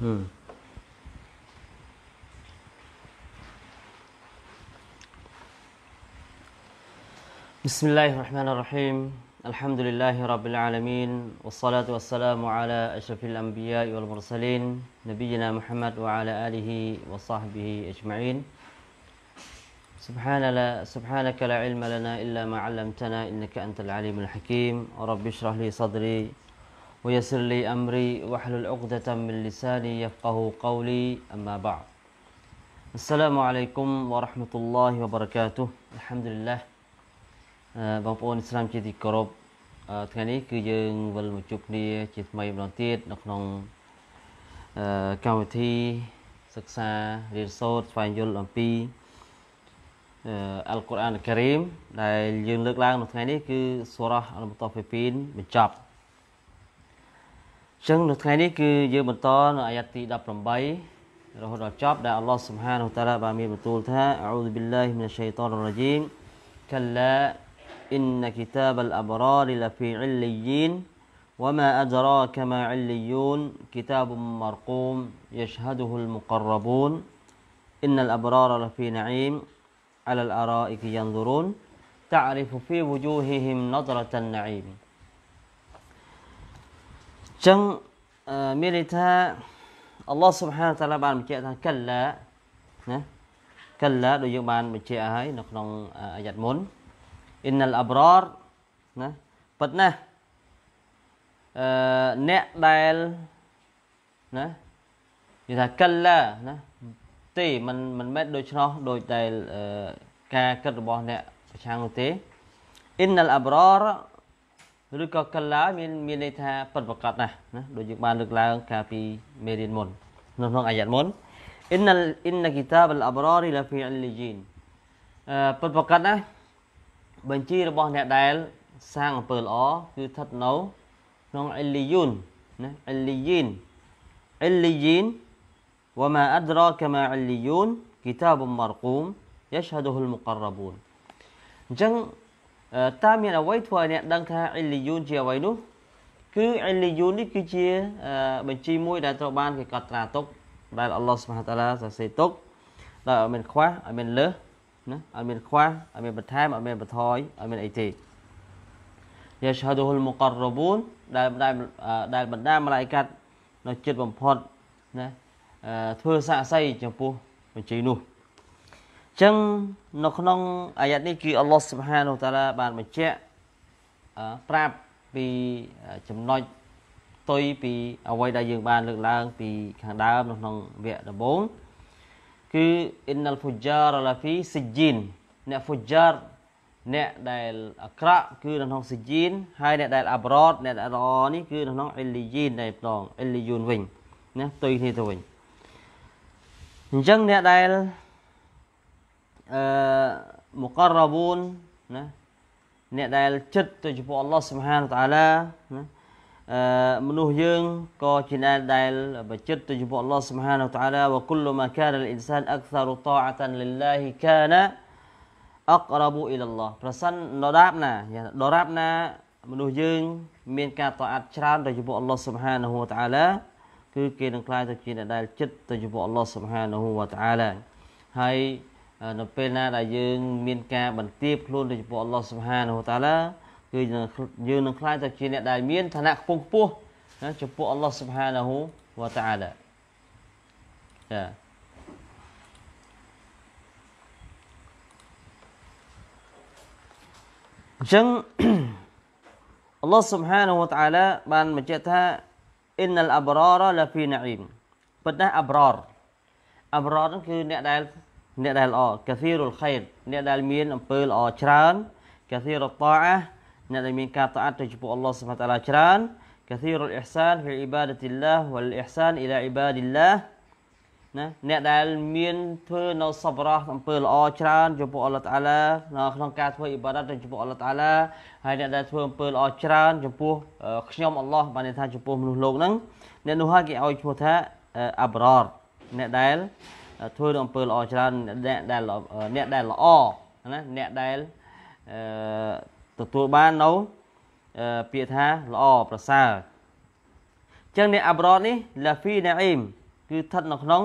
بسم الله الرحمن الرحيم الحمد لله رب العالمين والصلاة والسلام على أشرف الأنبياء والمرسلين نبينا محمد وعلى آله وصحبه أجمعين سبحان لا سبحانك لا علم لنا إلا ما علمتنا إنك أنت العليم الحكيم رب اشرح لي صدري ويسر لي أمري واحلل عقدة من لساني يفقه قولي أما بعد السلام عليكم ورحمة الله وبركاته الحمد لله បងប្អូនឥស្លាមជាទីគោរពថ្ងៃនេះគឺយើងវិលមកជួបគ្នា ជាថ្មីម្ដងទៀតនៅក្នុងកម្មវិធីសិក្សារៀនសូត្រស្វែងយល់អំពីអល់កុរអានការីមដែល យើងលើកឡើងនៅថ្ងៃនេះគឺសូរ៉ាអល់មូតាហ្វីប៊ីនបញ្ចប់ចឹងនៅថ្ងៃនេះគឺយើងបន្តនៅអាយ៉ាទី18រហូតដល់ចប់ដែលអល់ឡោះសុបហានតាឡាបានមានបន្ទូលថាអ៊ូឌូប៊ីឡាហ៊ីមីនឆៃតានរ៉ាជីមកាឡាអ៊ីនណគីតាបលអបរ៉ារលហ្វីអ៊ីលីយីន وما أدراك ما عليون كتاب مرقوم يشهده المقربون إن الأبرار لفي نعيم على الأرائك ينظرون تعرف في وجوههم نظرة النعيم ចឹងមានន័យថាអល់ឡោះសុបហានតាឡាបានបញ្ជាក់ថាកិលឡាណាកិលឡាដូចយើងបានបញ្ជាក់ហើយនៅក្នុងអាយ៉ាត់មុនអ៊ីនលអាប់រ៉រណាប៉ុន្តែអឺអ្នកដែលណានិយាយថាកិលឡាណាទេมันมันមិនដូច្នោះដូចដែលការគិតរបស់អ្នកប្រឆាំងនោះទេអ៊ីនលអាប់រ៉រឬក៏កិលឡាមានមានន័យថាពិតប្រកបណាស់ណាដូចយើងបានលើកឡើងកាលពីមេរៀនមុននៅក្នុងអាយ៉ាត់មុន إن إن كتاب الأبرار لفي عليين ពិតប្រកបណាស់បញ្ជីរបស់ អ្នកដែលសាងអំពើល្អគឺស្ថិតនៅក្នុងអ៊ីលីយូនណាអ៊ីលីយីនអ៊ីលីយីន وما أدراك ما عليون كتاب مرقوم يشهده المقربون អញ្ចឹងតើមានអ្វីធ្វើឲ្យអ្នកដឹងថាអ៊ីលីយូនជាអ្វីនោះ គឺអ៊ីលីយូននេះគឺជាបញ្ជីមួយដែលត្រូវបានគេកត់ត្រាទុកដែលអល់ឡោះស៊ុបហានតាឡាសរសេរទុកដែលអត់មានខ្វះអត់មានលើសណាអត់មានខ្វះអត់មានបន្ថែមអត់មានបន្ថយអត់មានអីទេយ៉ាឆាដូហ៊ុលមុការរបូនដែលដែលបណ្ដាមឡាយកាត់នៅចិត្តបំផុតណាធ្វើសាកសីចំពោះបញ្ជីនោះចឹងនៅក្នុងអាយ៉ាត់នេះគឺអល់ឡោះស៊ុបហានូតាឡាបានបញ្ជាក់ប្រាប់ពីចំណុចទុយពីអ្វីដែលយើង បាន លើកឡើង ពីខាងដើម នៅក្នុងវគ្គដំបូង គឺអ៊ីនណលហ្វូជារឡាហ្វីស៊ីជីនអ្នកហ្វូជារអ្នកដែលអក្រក់គឺនៅក្នុងស៊ីជីនហើយអ្នកដែលអាប់រ៉តអ្នកដែលល្អនេះគឺនៅក្នុងអ៊ីលីជីនដែរម្ដងអ៊ីលីយូនវិញណាទុយគ្នាទៅវិញអញ្ចឹងអ្នកដែលអឺមុកររ៉ប៊ូនណាអ្នកដែលចិត្តទៅចំពោះអល់ឡោះសុបហានតាឡាណាអឺមនុស្សយើងក៏ជាអ្នកដែលបចិត្តទៅចំពោះអល់ឡោះសុបហានតាឡាវគុលមាកានអ៊ីនសានអក្សារតាអាតានលិលឡាហ៊ីកានអក្រប៊ូអ៊ីលឡោះប្រសិនដរាបណាដរាបណា មនុស្សយើង មានការតអាត់ច្រើនទៅចំពោះអល់ឡោះសុបហានតាឡាគឺគេនឹងក្លាយទៅជាអ្នកដែលចិត្តទៅចំពោះអល់ឡោះសុបហានតាឡាហើយនៅពេលណាដែលយើងមានការបន្ទាបខ្លួនទៅចំពោះអល់ឡោះសុបហានហូតាឡាគឺយើងនឹងខ្លាចទៅជាអ្នកដែលមានឋានៈខ្ពង់ខ្ពស់ណាចំពោះអល់ឡោះសុបហានហូវតាឡាចាអញ្ចឹងអល់ឡោះសុបហានហូតាឡាបានបញ្ជាក់ថា innal abrara la fi na'im ប៉ុន្តែ abrar abrar គឺអ្នកដែលអ្នកដែលល្អកាស៊ីរុលខេតអ្នកដែលមានអំពើល្អច្រើនកាស៊ីរតាអាអ្នកដែលមានការតអាត់ទៅចំពោះអល់ឡោះសុបតាឡាច្រើនកាស៊ីរុលអ៊ីហ្សានហ្វីអ៊ីបាដតិលឡាវលអ៊ីហ្សានអ៊ីឡាអ៊ីបាឌីលឡាណាអ្នកដែលមានធ្វើនៅសប្បុរសអំពើល្អច្រើន ចំពោះអល់ឡោះតាឡានៅក្នុងការធ្វើអ៊ីបាដាតទៅចំពោះអល់ឡោះតាឡាហើយអ្នកដែលធ្វើអំពើល្អច្រើនចំពោះខ្ញុំអល់ឡោះបានន័យថាចំពោះមនុស្សលោកហ្នឹងអ្នកនោះហើយគេឲ្យឈ្មោះថាអាប់រ៉រអ្នកដែលធ្វើនៅអំពើល្អច្រើនអ្នកដែលអ្នកដែលល្អណាអ្នកដែលទទួលបាននៅពាក្យថាល្អប្រសើរចឹងអ្នកអាប់រតនេះឡាហ្វីណាអ៊ីមគឺស្ថិតនៅក្នុង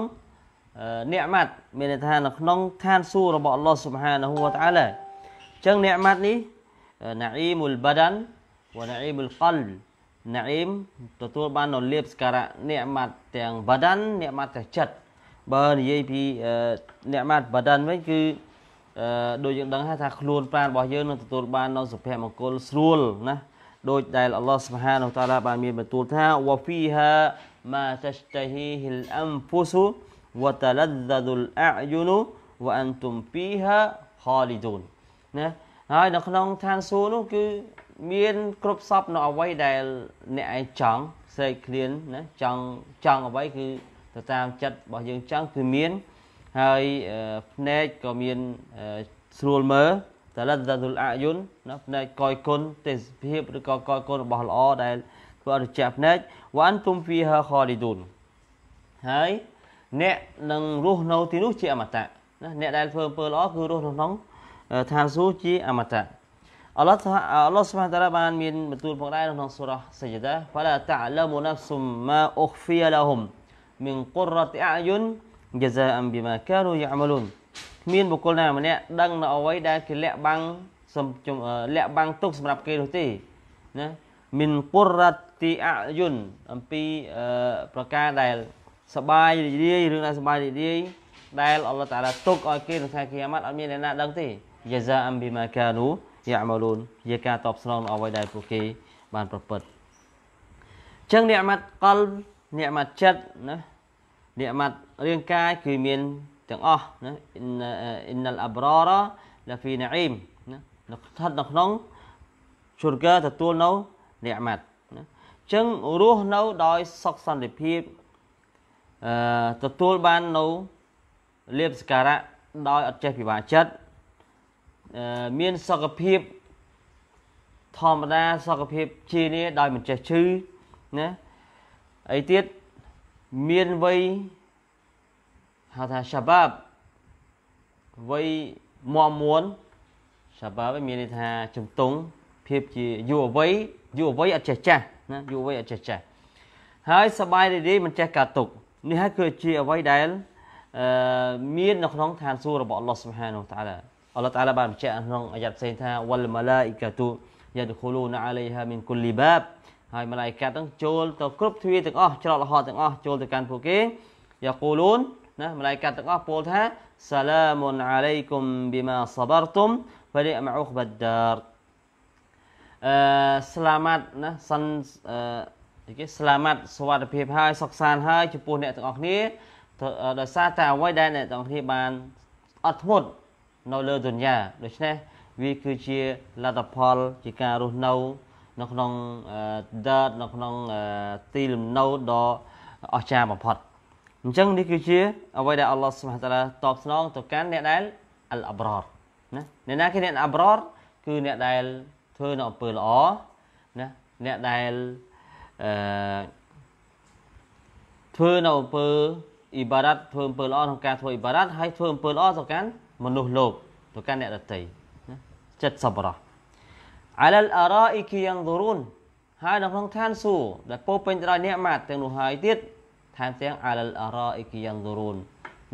អ្នកម៉ាត់មានន័យថានៅក្នុងឋានសួគ៌របស់អល់ឡោះស៊ុបហានហ៊ូវតាអាឡាចឹងអ្នកម៉ាត់នេះណាអ៊ីមុលបាដានវ៉ាណាអ៊ីមុលកលណាអ៊ីមទទួលបាននៅលៀបសការៈអ្នកម៉ាត់ទាំងបាដាន អ្នកម៉ាត់ទាំងចិត្តបើនិយាយពីអ្នកម៉ាត់បាដិនវិញគឺដូចយើងដឹងថាខ្លួនប្រាណរបស់យើងនឹងទទួលបាននូវសុភមង្គលស្រួលណាដូចដែលអល់ឡោះសុបហានតាឡាបានមានបន្ទូលថាវ៉ាហ្វីហាម៉ាតស្តាហ៊ីហ៊ីលអឹមហ្វូស៊ូវ៉ាតឡាដឌុលអាយុនូវ៉ាអានទុំពីហាខលីឌូនណាហើយនៅក្នុងឋានសួគ៌នោះ គឺមាន គ្រប់សពនៅអ្វីដែល អ្នកឯងចង់សេកឃ្លានណាចង់ចង់អ្វីគឺទៅតាមចិត្តរបស់យើងចង់គឺមានហើយភ្នែកក៏មានស្រួលមើលតលតតុលអយុនណាផ្នែកកយគុណទេសភាពឬក៏កយគុណរបស់ល្អដែលធ្វើឲ្យរជាភ្នែកវ៉ាន់ទុំវីហាខលីឌុនហើយអ្នកនឹងរស់នៅទីនោះជាអមតៈណាអ្នកដែលធ្វើអំពើល្អគឺរស់នៅក្នុងឋានសួគ៌ជាអមតៈអល់ឡោះអល់ឡោះសុបហានតាឡាបានមានបន្ទូលផងដែរក្នុងសូរ៉ាសយដាហ្វាឡាតាឡាមូណាហ្វសុមម៉ាអ៊ូហ្វីយ៉ាឡាហ៊ុម min qurrati a'yun jazaa'an bima kanu ya'malun គ្មានបុគ្គលណាម្នាក់ដឹងនៅអ្វីដែលគេលាក់បាំងលាក់បាំងទុកសម្រាប់គេនោះទេណាមិនពុរតិអយុនអំពីប្រការដែលសបាយរីករាយរឿងដែលសបាយរីករាយដែលអល់ឡោះតាឡាទុកឲ្យគេនៅថ្ងៃគីយ៉ាម៉ាត់អត់មានអ្នកណាដឹងទេយ៉ាហ្សាអំប៊ីម៉ាកានូយ៉ាម៉ាលូនជាការតបស្នងអ្វីដែលពួកគេបានប្រព្រឹត្តចឹងអ្នកម៉ាត់កលអ្នកមាត់ចិត្តណាអ្នកមាត់រាងកាយគឺមានទាំងអស់ណាអ៊ីនលអាប់រ៉រឡាហ្វីណាអ៊ីមណានៅស្ថិតនៅក្នុងជូរកាទទួលនៅអ្នកមាត់ណាអញ្ចឹងរស់នៅដោយសុខសន្តិភាពអឺទទួលបាននៅលៀបសការៈដោយអត់ចេះពិបាកចិត្តមានសុខភាព ធម្មតា សុខភាពជានេះដោយមិនចេះឈឺណាអីទៀតមានវ័យហៅថា shabab វ័យមមមួន shabab មានន័យថាជំទង់ភាពជាយុវវ័យយុវវ័យអត់ចេះចាស់ណាយុវវ័យអត់ចេះចាស់ហើយសបាយរីរាយមិនចេះការទុកនេះហើយគឺជាអ្វីដែល មាននៅក្នុងឋានសួគ៌របស់អល់ឡោះស៊ុបហានូតាឡាអល់ឡោះតាឡាបានបញ្ជាក់ក្នុងអាយ៉ាត់ផ្សេងថាវលម៉ាឡាអ៊ីកាទូយ៉ាដខូលូនអាឡៃហាមីនគុលលីបាបហើយម៉ាឡៃកាទាំងចូលទៅគ្រប់ទ្វារទាំងអស់ច្រកលហទាំងអស់ចូលទៅកាន់ពួកគេយ៉ាគូលូនណាម៉ាឡៃកាទាំងអស់ពោលថាសាឡាមុនអាឡៃគុំប៊ីម៉ាសបារតុមវលិមអ៊ូខបាត់ដារអឺស្លាមាត់ណាសិនអឺគេស្លាមាត់សុវត្ថិភាពហើយសុខសាន្តហើយចំពោះអ្នកទាំងអស់គ្នាដោយសារតែអ្វីដែលអ្នកទាំងគ្នាបានអត់ធ្មត់នៅលើទុនយ៉ាដូច្នេះវាគឺជាលទ្ធផលជាការរស់នៅនៅក្នុង dirt នៅក្នុងទីលំនៅដ៏អស្ចារ្យបំផុតអញ្ចឹងនេះគឺជា អ្វីដែលអល់ឡោះសុបហានតាឡាតបស្នងទៅកាន់អ្នកដែលអលអប្ររណាអ្នកណាគេអ្នកអប្ររគឺអ្នកដែលធ្វើនៅអំពើល្អណាអ្នកដែលអឺធ្វើនៅអំពើអ៊ីបារ៉ាត់ធ្វើអំពើល្អក្នុងការធ្វើអ៊ីបារ៉ាត់ ហើយធ្វើអំពើល្អទៅកាន់មនុស្សលោកទៅកាន់អ្នកដទៃណាចិត្តសប្បុរសអាលអារ៉ាអ៊ីគីយ៉ាងឌូរូនហើយនៅក្នុងឋានសួគ៌ដែលពោពេញទៅដោយអ្នកម៉ាត់ទាំងនោះហើយទៀតថែមទាំងអាលអារ៉ាអ៊ីគីយ៉ាងឌូរូន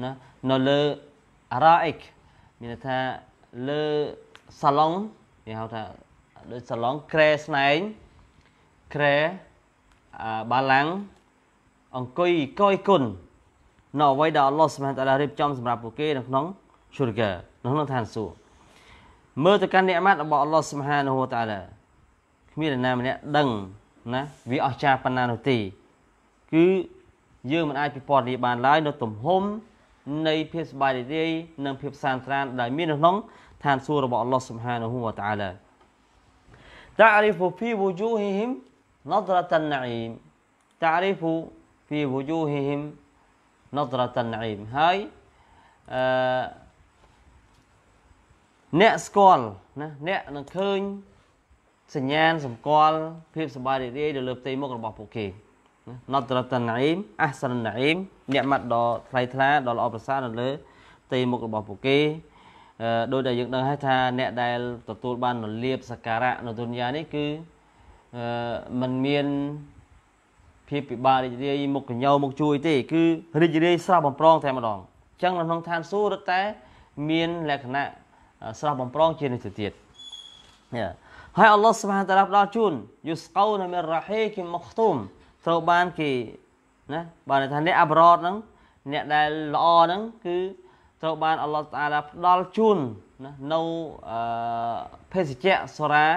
ណានៅលើអារ៉ាអ៊ីកមានន័យថាលើសាឡុងគេហៅថាដូចសាឡុងក្រែស្នែងក្រែបាឡាំងអង្គុយកយគុណនៅអ្វីដែលអល់ឡោះសម្រាប់តារារៀបចំសម្រាប់ពួកគេ នៅក្នុងឈូរហ្កានៅក្នុងឋានសួគ៌មើលទៅកាន់និមាត់របស់អល់ឡោះសុបហានហូតាឡាគ្មានណាម្នាក់ដឹងណាវាអស្ចារ្យប៉ុណ្ណានោះទេគឺយើងមិនអាចពិពណ៌នាបានឡើយនៅទំហំនៃភាពសบายរីរាយនិងភាពសានត្រានដែលមាននៅក្នុងឋានសួគ៌របស់អល់ឡោះសុបហានហូតាឡាតារីហ្វូហ្វីវូជូហ៊ីហ៊ីម نظرة النعيم تعرف في وجوههم نظرة النعيم هاي អ្នកស្គាល់ណាអ្នកនឹងឃើញសញ្ញាណសម្គាល់ភាពសบายរីករាយនៅលើផ្ទៃមុខរបស់ពួកគេណតរតនអ៊ីមអះសនអ៊ីមអ្នកម៉ាត់ដ៏ថ្លៃថ្លាដ៏ល្អប្រសើរនៅលើផ្ទៃមុខរបស់ពួកគេដោយដែលយើងដឹងហើយថាអ្នកដែល ទទួលបាននលៀបសការៈនៅទុនយ៉ានេះគឺมันមានភាពពិបាករីករាយមុខកញ្ញោមុខជួយ ទេ គឺរីករាយស្រស់បំប្រងតែម្ដងអញ្ចឹងនៅក្នុងឋានសួគ៌រឹតតែ មានលក្ខណៈស្រស់បំប្រងជានេះទៅទៀតហើយអល់ឡោះសុបហានតាឡាផ្ដល់ជូនយូស្កូនមីរ៉ាហេគីមកទុំត្រូវបានគេណាបានថាអ្នកអាប់រ៉តហ្នឹងអ្នកដែលល្អហ្នឹងគឺត្រូវបានអល់ឡោះតាឡាផ្ដល់ជូនណានៅអឺភេសជ្ជៈសូរ៉ា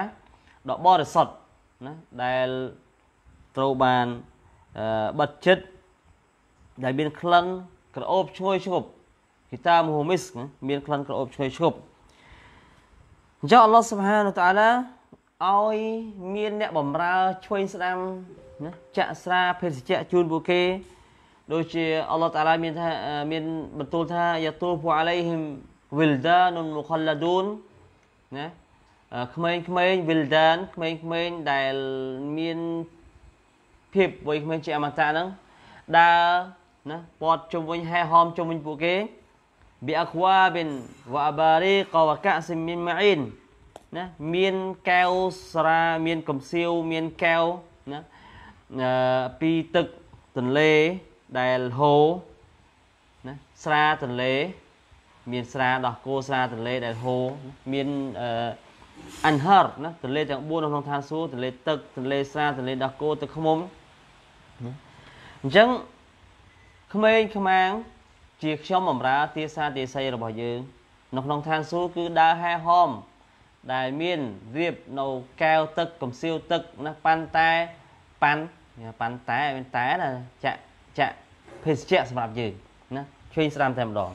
ដ៏បរិសុទ្ធណាដែលត្រូវបានអឺបិទចិត្តដែលមានក្លិនក្រអូបឈ្ងុយឈ្ងប់គីតាមូមីសមានក្លិនក្រអូបឈ្ងុយឈ្ងប់អញ្ចឹងអល់ឡោះសុបហានតាឡាឲ្យមានអ្នកបំរើឆ្វេងស្ដាំណាចាក់ស្រាភេសជ្ជៈជូនពួកគេ ដូចជាអល់ឡោះតាឡាមានថាមានបន្ទូលថាយ៉ាទូហ្វអាឡៃហ៊ីមវិលដានុនមុខឡាដូនណាក្មេងក្មេងវិលដានក្មេងក្មេងដែលមានភាពវ័យក្មេងជាអមតៈហ្នឹងដើរណាពត់ជុំវិញហែហោមជុំវិញពួកគេប៊ីអខ្វាប៊ីនវ៉ាបារីកវកាសិមីនម៉ាអ៊ីនណាមានកែវស្រាមានកំសៀវមានកែវណាពីទឹកទន្លេដែលហូរណាស្រាទន្លេ មានស្រាដោះគោស្រាទន្លេដែលហូរមានអឺអានហរណាទន្លេទាំង4នៅក្នុងឋានសួគ៌ទន្លេទឹកទន្លេស្រាទន្លេដោះគោទឹកឃ្មុំអញ្ចឹងក្មេងខ្មាំងជាខ្ញុំបំរើទាសាទាស័យរបស់យើងនៅក្នុងឋានសួគ៌គឺដើរហែហមដែលមានរៀបនៅកែវទឹកកំសៀវទឹកណាប៉ាន់តែប៉ាន់ប៉ាន់តែមានតែណាចាក់ចាក់ភេសជ្ជៈសម្រាប់យើងណាឃើញស្ដាំតែម្ដង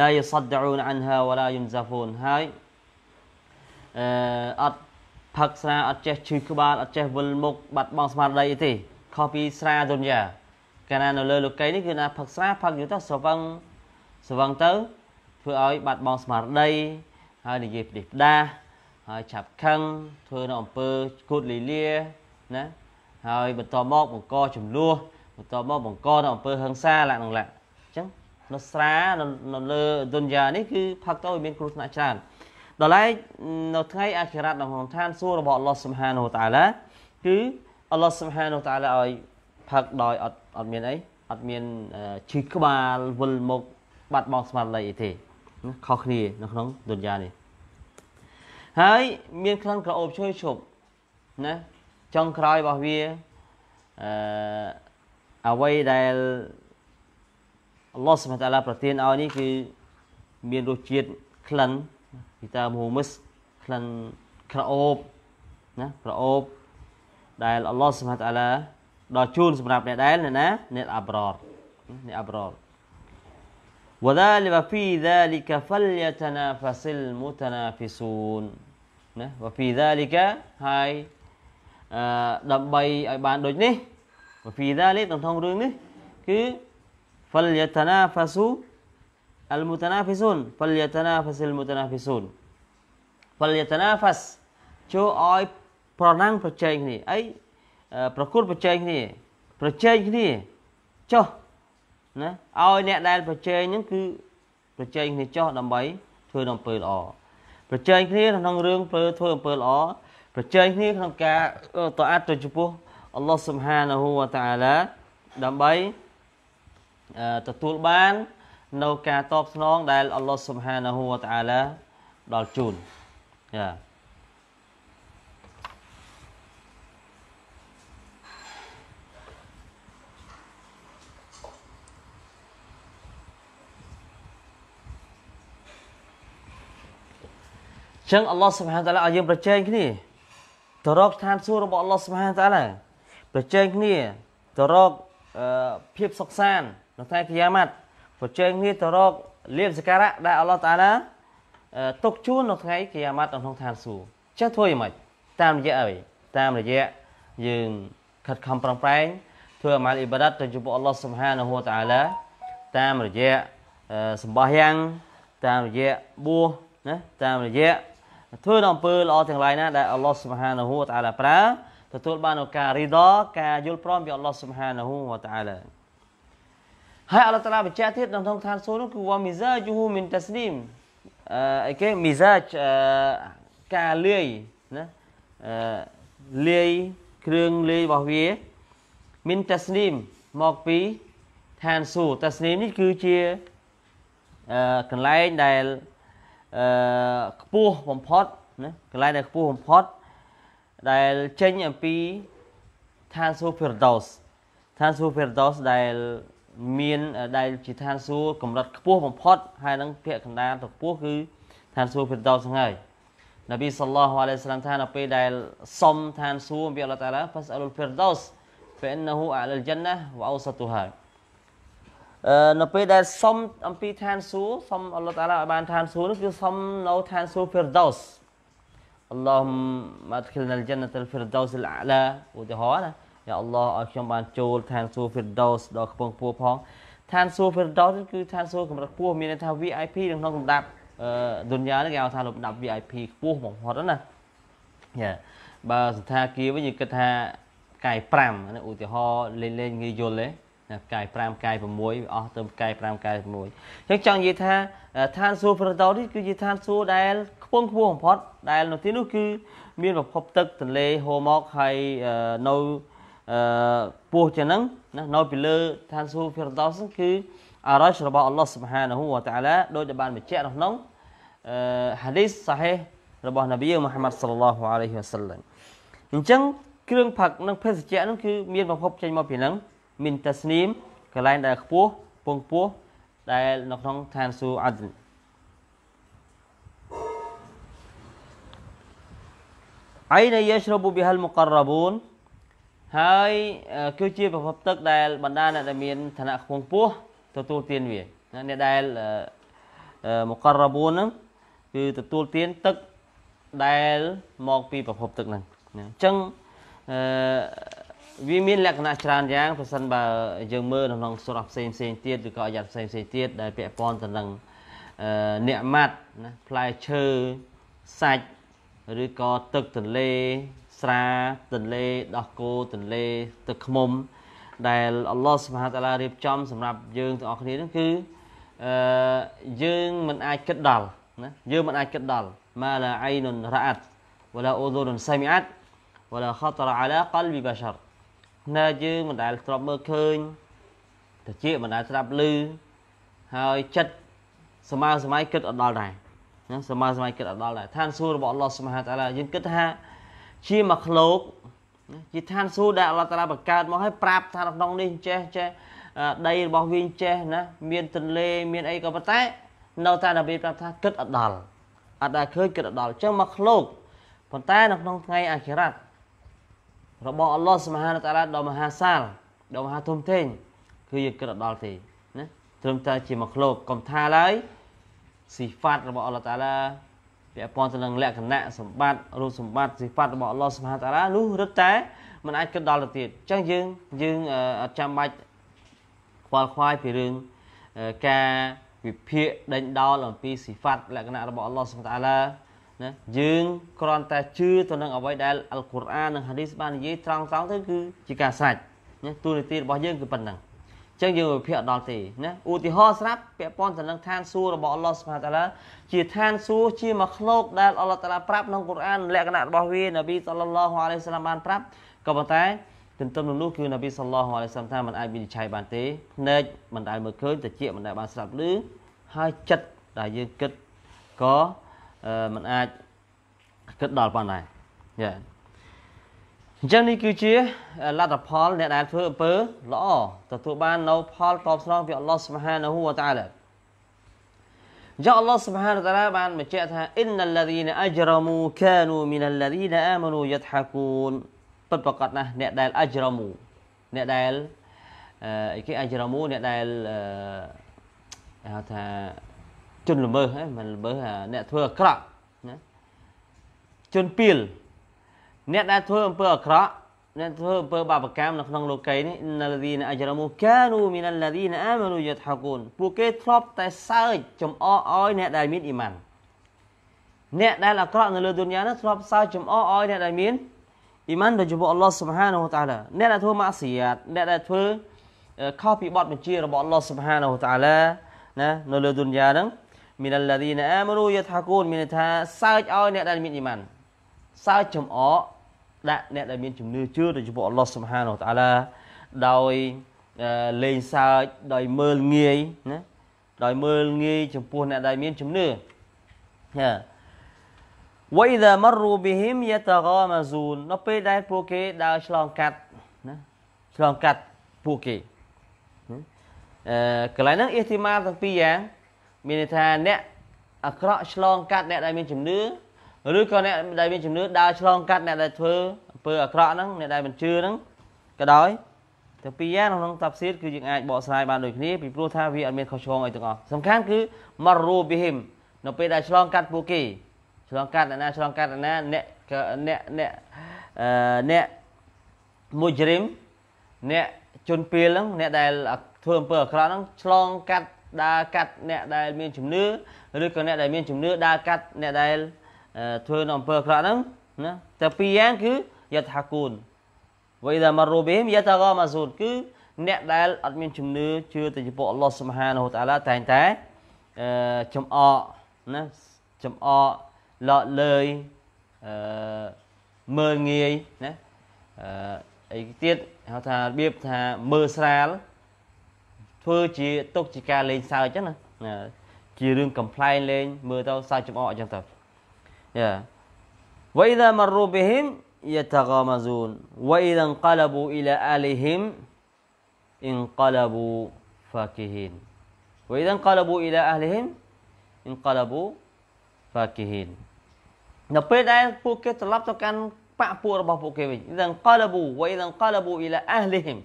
ឡាយសដដូន عنها វឡាយំសាហ្វូនហើយអឺអត់ផឹកស្រាអត់ចេះឈឺក្បាលអត់ចេះវិលមុខបាត់បង់ស្មារតីអីទេខុសពីស្រាទុនយ៉ាកាលណានៅលើលោកីនេះគឺណាផឹកស្រាផឹកយូរទៅស្រវឹងស្រវឹងទៅធ្វើឲ្យ បាត់បង់ស្មារតីហើយនិយាយផ្ដិះផ្ដាស់ហើយឆាប់ខឹងធ្វើនៅអំពើគូតលីលាណាហើយបន្តមកបង្កចំនួនបន្តមកបង្កនៅអំពើហឹង្សាលក្ខណៈលក្ខអញ្ចឹងនៅស្រានៅលើទុនយ៉ានេះគឺផឹកទៅឲ្យមាន គ្រោះថ្នាក់ច្រើនដល់ឡែកនៅថ្ងៃអាខិរតនៅក្នុងឋានសួគ៌របស់អល់ឡោះស៊ុបហានូតាឡា គឺអល់ឡោះស៊ុបហានូតាឡាឲ្យផឹកដោយអត់អត់មានអីអត់មានឈឺក្បាលវិលមុខបាត់បង់ស្មារតីអីទេខុសគ្នា នៅក្នុងទុនយ៉ានេះហើយមានក្លិនក្រអូបឈ្ងុយឈប់ណាចុងក្រោយរបស់វាអឺអ្វីដែលអល់ឡោះសុបហានតាឡាប្រទានឲ្យនេះគឺមានរសជាតិក្លិនពីតាមហូមឹសក្លិនក្រអូបណាក្រអូបដែលអល់ឡោះសុបហានតាឡាដល់ជូនសម្រាប់អ្នកដែលអ្នកណាអ្នកអាប់ររអ្នកអាប់ររ وذلك في ذلك فليتنافس المتنافسون ណា وفي ذلك ហើយអឺដើម្បីឲ្យបានដូចនេះ وفي ذلك ក្នុងក្នុងរឿងនេះគឺ فليتنافس المتنافسون فليتنافس المتنافسون فليتنافس ចូលឲ្យប្រណាំងប្រជែងគ្នាអីប្រគល់ប្រជែងគ្នាប្រជែងគ្នាចុះណាឲ្យអ្នកដែលប្រជែងហ្នឹងគឺប្រជែងគ្នាចុះដើម្បីធ្វើអំពើល្អប្រជែងគ្នាក្នុងរឿងធ្វើធ្វើអំពើល្អប្រជែងគ្នាក្នុងការតអាត់ទៅចំពោះអល់ឡោះស៊ុបហានាហ៊ូវតាអាឡាដើម្បីទទួលបាននៅការតបស្នង ដែលអល់ឡោះស៊ុបហានាហ៊ូវតាអាឡាដល់ជូនចាចឹងអល់ឡោះសុបហានតាឡាឲ្យយើងប្រជែងគ្នាទៅរកឋានសួគ៌របស់អល់ឡោះសុបហានតាឡាប្រជែងគ្នាទៅរកភាពសុខសាន្តនៅថ្ងៃកិយាម៉ាត់ប្រជែងគ្នាទៅរកលាភសក្ការៈដែលអល់ឡោះតាឡាទុកជូននៅថ្ងៃកិយាម៉ាត់នៅក្នុងឋានសួគ៌ចឹងធ្វើយ៉ាងម៉េចតាមរយៈអីតាមរយៈយើងខិតខំប្រឹងប្រែងធ្វើអាម៉ាលអ៊ីបាដាតទៅចំពោះអល់ឡោះសុបហានហូតាឡាតាមរយៈសម្បោះយ៉ាងតាមរយៈបួសណាតាមរយៈធ្វើនៅអំពើល្អទាំងឡាយណាដែលអល់ឡោះសុបហានាហ៊ូវតាអាឡាប្រើទទួលបាននូវការរីដការយល់ព្រមពីអល់ឡោះសុបហានាហ៊ូវតាអាឡាហើយអល់ឡោះតាឡាបញ្ជាក់ទៀតនៅក្នុងឋានសួគ៌នោះគឺវ៉ាមីសាជូហ៊ូមិនតាស្លីមអឺអីគេមីសាជការលាយណាអឺលាយគ្រឿងលាយរបស់វាមានតាស្លីមមកពីឋានសួគ៌តាស្លីមនេះគឺជាអឺកន្លែងដែលអឺខ្ពស់បំផុតណាកន្លែងដែលខ្ពស់បំផុតដែលចេញអំពីឋានសួគ៌ភេរដូសឋានសួគ៌ភេរដូសដែលមានដែលជាឋានសួគ៌កម្រិតខ្ពស់បំផុតហើយនឹងភាគកណ្ដាលទៅពោះគឺឋានសួគ៌ភេរដូសហ្នឹងហើយនប៊ីសល្លោះអាឡៃសាឡាមថានៅពេលដែលសុំឋានសួគ៌ពីអល់ឡោះតាឡា فاسألوا الفردوس فإنه أعلى الجنة وأوسطها នៅពេលដែលសុំអំពីឋានសួគ៌សុំអល់ឡោះតាឡាឲ្យបានឋានសួគ៌នោះគឺសុំនៅឋានសួគ៌ Firdaus អល់ឡោះមកអត់ឃើញនៅ Jannat al-Firdaus al-A'la ឧទាហរណ៍ណាយ៉ាអល់ឡោះឲ្យខ្ញុំបានចូលឋានសួគ៌ Firdaus ដល់ខ្ពង់ខ្ពស់ផងឋានសួគ៌ Firdaus គឺឋានសួគ៌កម្រិតខ្ពស់មានន័យថា VIP នៅក្នុងលំដាប់ឌុនយ៉ានេះគេហៅថាលំដាប់ VIP ខ្ពស់បំផុតណាយ៉ាបើសន្តាគារវិញគេគិតថាកាយ5ឧទាហរណ៍លេងលេងងាយយល់ទេកាយ5កាយ6វាអស់ទៅកាយ5កាយ6អញ្ចឹងចង់និយាយថាឋានសួគ៌ព្រះតោនេះគឺជាឋានសួគ៌ដែលខ្ពង់ខ្ពស់បំផុតដែល នៅទីនោះគឺមានប្រភពទឹកទន្លេហូរមកហើយនៅពោះចឹងហ្នឹងណានៅពីលើឋានសួគ៌ព្រះតោហ្នឹងគឺអារ៉ាជរបស់អល់ឡោះស៊ុបហានាហ៊ូវតាឡាដោយដែលបានបញ្ជាក់នៅក្នុងហាឌីសសាហេរបស់នប៊ីមូហាម៉ាត់សល្លឡោះអាឡៃហ៊ីវ៉ាសាឡាមអញ្ចឹងគ្រឿងផឹកនិងភេសជ្ជៈហ្នឹងគឺមានប្រភពចេញមកពីហ្នឹង min tasnim កន្លែង ដែលខ្ពស់ពងខ្ពស់ដែលនៅក្នុងឋានសួគ៌អត់អៃណាយស្របុបិហលមុករបូនហើយគឺជា ប្រភពទឹកដែល បណ្ដាអ្នកដែលមានឋានៈខ្ពង់ខ្ពស់ទទួលទានវាអ្នកដែលមុករបូនហ្នឹងគឺទទួលទានទឹកដែលមកពីប្រភពទឹកហ្នឹងអញ្ចឹងអឺវាមានលក្ខណៈច្រើនយ៉ាងប្រសិនបើយើងមើលនៅក្នុងសូរ៉ាផ្សេងផ្សេងទៀតឬក៏អាយ៉ាត់ផ្សេងផ្សេងទៀតដែលពាក់ព័ន្ធទៅនឹងអ្នកម៉ាត់ណាផ្លែឈើសាច់ឬក៏ទឹកទន្លេស្រាទន្លេដោះគោទន្លេទឹកឃ្មុំដែលអល់ឡោះសុបហានតាឡារៀបចំ សម្រាប់យើងទាំងអស់គ្នានឹងគឺអឺយើងមិនអាចគិតដល់ណាយើងមិនអាចគិតដល់ម៉ាឡាអៃនុនរ៉ាអាត់វឡាអ៊ូឌូនុនសាមីអាត់វឡាខតរអាឡាកលប៊ីបាឆារណាយើងមិនដែលស្របមើលឃើញតិចមិនដែលស្ដាប់ឮហើយចិត្តសម័យសម័យគិតអត់ដល់ដែរណាសម័យសម័យគិតអត់ដល់ដែរឋានសួគ៌របស់អល់ឡោះសុបហានតាឡាយើងគិតថា ជាមកឃ្លោកជាឋានសួគ៌ដែលអល់ឡោះតាឡាបង្កើតមកឲ្យប្រាប់ថានៅក្នុងនេះចេះចេះដីរបស់វាចេះណា មានទន្លេមានអីក៏ប៉ុន្តែ នៅតែនប៊ីប្រាប់ថាគិតអត់ដល់អត់ដែលឃើញគិតអត់ដល់អញ្ចឹងមកឃ្លោកប៉ុន្តែនៅក្នុងថ្ងៃអាខិរ៉ាត់របស់អល់ឡោះសុបហានតាឡាដ៏មហាសាលដ៏មហាធំធេង គឺយើងគិតដល់ទេណាត្រឹមតែជាមកឃ្លោកកុំថាឡើយស៊ីហ្វាតរបស់អល់ឡោះតាឡាពាក់ព័ន្ធទៅនឹងលក្ខណៈសម្បត្តិរូបសម្បត្តិសិផាតរបស់អល់ឡោះសុបហានតាឡានោះរឹតតែมันអាចគិតដល់ទៅទៀតអញ្ចឹងយើងយើងអត់ចាំបាច់ខ្វល់ខ្វាយពីរឿងការវិភាគដេញដោលអំពីសិផាតលក្ខណៈរបស់អល់ឡោះសុបហានតាឡាណាយើងគ្រាន់តែជឿទៅនឹងអ្វីដែលអល់កុរអាននិងហាឌីសបាននិយាយត្រង់ត្រង់ទៅគឺជាការស្រេចណាទូនីតិរបស់យើងគឺប៉ុណ្ណឹងអញ្ចឹងយើងវិភាគដល់ទេណាឧទាហរណ៍ស្រាប់ពាក់ព័ន្ធទៅនឹងឋានសួគ៌របស់អល់ឡោះសុផាតាឡាជាឋានសួគ៌ជាមកឃ្លោកដែលអល់ឡោះតាឡាប្រាប់ក្នុងកុរអាន លក្ខណៈរបស់វានប៊ីសល្លឡោះអាឡៃហ៊ីសឡាមបានប្រាប់ក៏ប៉ុន្តែទន្ទឹមនឹងនោះគឺនប៊ីសល្លឡោះអាឡៃហ៊ីសឡាមថាមិនអាចវិនិច្ឆ័យបានទេភ្នែកមិនដែលមើលឃើញត្រចៀកមិនដែលបានស្ដាប់ឮហើយចិត្តដែលយើងគិតក៏มันអាចគិតដល់ប៉ុណ្ណាយ៉ាអញ្ចឹងនេះគឺជាលទ្ធផលអ្នកដែលធ្វើអំពើល្អទទួលបាន នៅ ផលតបស្នងពីអល់ឡោះស៊ុបហានហ៊ូវតាឡាយ៉ាអល់ឡោះស៊ុបហានតាឡាបានបញ្ជាក់ថាអ៊ីនណលឡាឌីនអជ្រមូកានូមីនលឡាឌីនអាម៉ានូយតហាគូនពិតប្រាកដណាស់អ្នកដែលអជ្រមូអ្នកដែលអីគេអជ្រមូអ្នកដែលហៅថាជនល្មើសហ្នឹងមិនល្មើសអ្នកធ្វើអាក្រក់ណាជនពាលអ្នកដែលធ្វើអំពើអាក្រក់អ្នកធ្វើអំពើបាបកម្មនៅក្នុងលោកីនេះណាលឌីនអជ្រមូកានូមីនលឌីនអាមានូយតហកូនពួកគេធ្លាប់តែសើចចំអកឲ្យ អ្នកដែលមានអ៊ីម៉ាន់អ្នកដែលអាក្រក់នៅលើទុនយ៉ានោះធ្លាប់សើចចំអកឲ្យអ្នកដែលមានអ៊ីម៉ាន់ដោយចំពោះអល់ឡោះស៊ុបហានូតាឡាអ្នកដែលធ្វើម៉ាស៊ីយ៉ាតអ្នកដែលធ្វើខុសពីបទបញ្ជារបស់អល់ឡោះស៊ុបហានូតាឡាណានៅលើទុនយ៉ាហ្នឹងមីនលឡាឌីណាអាមរូយថាគូនមានថាសើចឲ្យអ្នកដែលមានអ៊ីម៉ានសើចចំអកដាក់អ្នកដែលមានជំនឿជឿទៅចំពោះអល់ឡោះសុបហានអូតាឡាដោយលេងសើចដោយមើលងាយណាដោយមើលងាយចំពោះអ្នកដែលមានជំនឿណាវ៉ៃដាមរូប៊ីហ៊ីមយតាហ្គាម៉ាហ្ស៊ូនដល់ពេលដែលពួកគេដើរឆ្លងកាត់ណាឆ្លងកាត់ពួកគេអឺកន្លែងហ្នឹងអ៊ីហ្ទីម៉ាលទាំងពីរយ៉ាងមានន័យថាអ្នកអាក្រក់ឆ្លងកាត់អ្នកដែលមានជំនឿឬក៏អ្នកដែលមានជំនឿដើរឆ្លងកាត់អ្នកដែលធ្វើអំពើអាក្រក់ហ្នឹងអ្នកដែលមិនជឿហ្នឹងក៏ដោយទាំងពីរយ៉ាងក្នុងតាប់ស៊ីតគឺយើងអាចបកស្រាយបានដូចគ្នាពីព្រោះថាវាអត់មានខុសឆ្គងអីទាំងអស់សំខាន់គឺមររូបវិហិមនៅពេលដែលឆ្លងកាត់ពួកគេឆ្លងកាត់អ្នកណាឆ្លងកាត់អ្នកណាអ្នកអ្នកអ្នកអឺអ្នកមុជរិមអ្នកជនពីលហ្នឹងអ្នកដែលធ្វើអំពើអាក្រក់ហ្នឹងឆ្លងកាត់ដើរកាត់អ្នកដែលមានជំនឿឬក៏អ្នកដែលមាន ជំនឿដើរកាត់អ្នកដែលធ្វើនៅអំពើអាក្រក់ហ្នឹងណាតែពីរយ៉ាងគឺយថាគូនវៃដាមរូបិមយថាហ្គាម៉ាស៊ូនគឺអ្នកដែលអត់មានជំនឿជឿទៅចំពោះអល់ឡោះសុបហានហូតាឡាតែងតែចំអកណាចំអកលោកលើយអឺមើលងាយណាអឺអីទៀតហៅថារបៀបថាមើលស្រាលធ្វើជាទុកជាការលេងសើចចឹងណាជារឿង complain លេងមើលទៅសើចចំអកចឹងទៅយ៉ា وإذا مروا بهم يتغامزون وإذا انقلبوا إلى أهلهم انقلبوا فاكهين وإذا انقلبوا إلى أهلهم انقلبوا فاكهين នៅពេលដែលពួកគេត្រឡប់ទៅកាន់បពពួករបស់ពួកគេវិញ إذا انقلبوا وإذا انقلبوا إلى أهلهم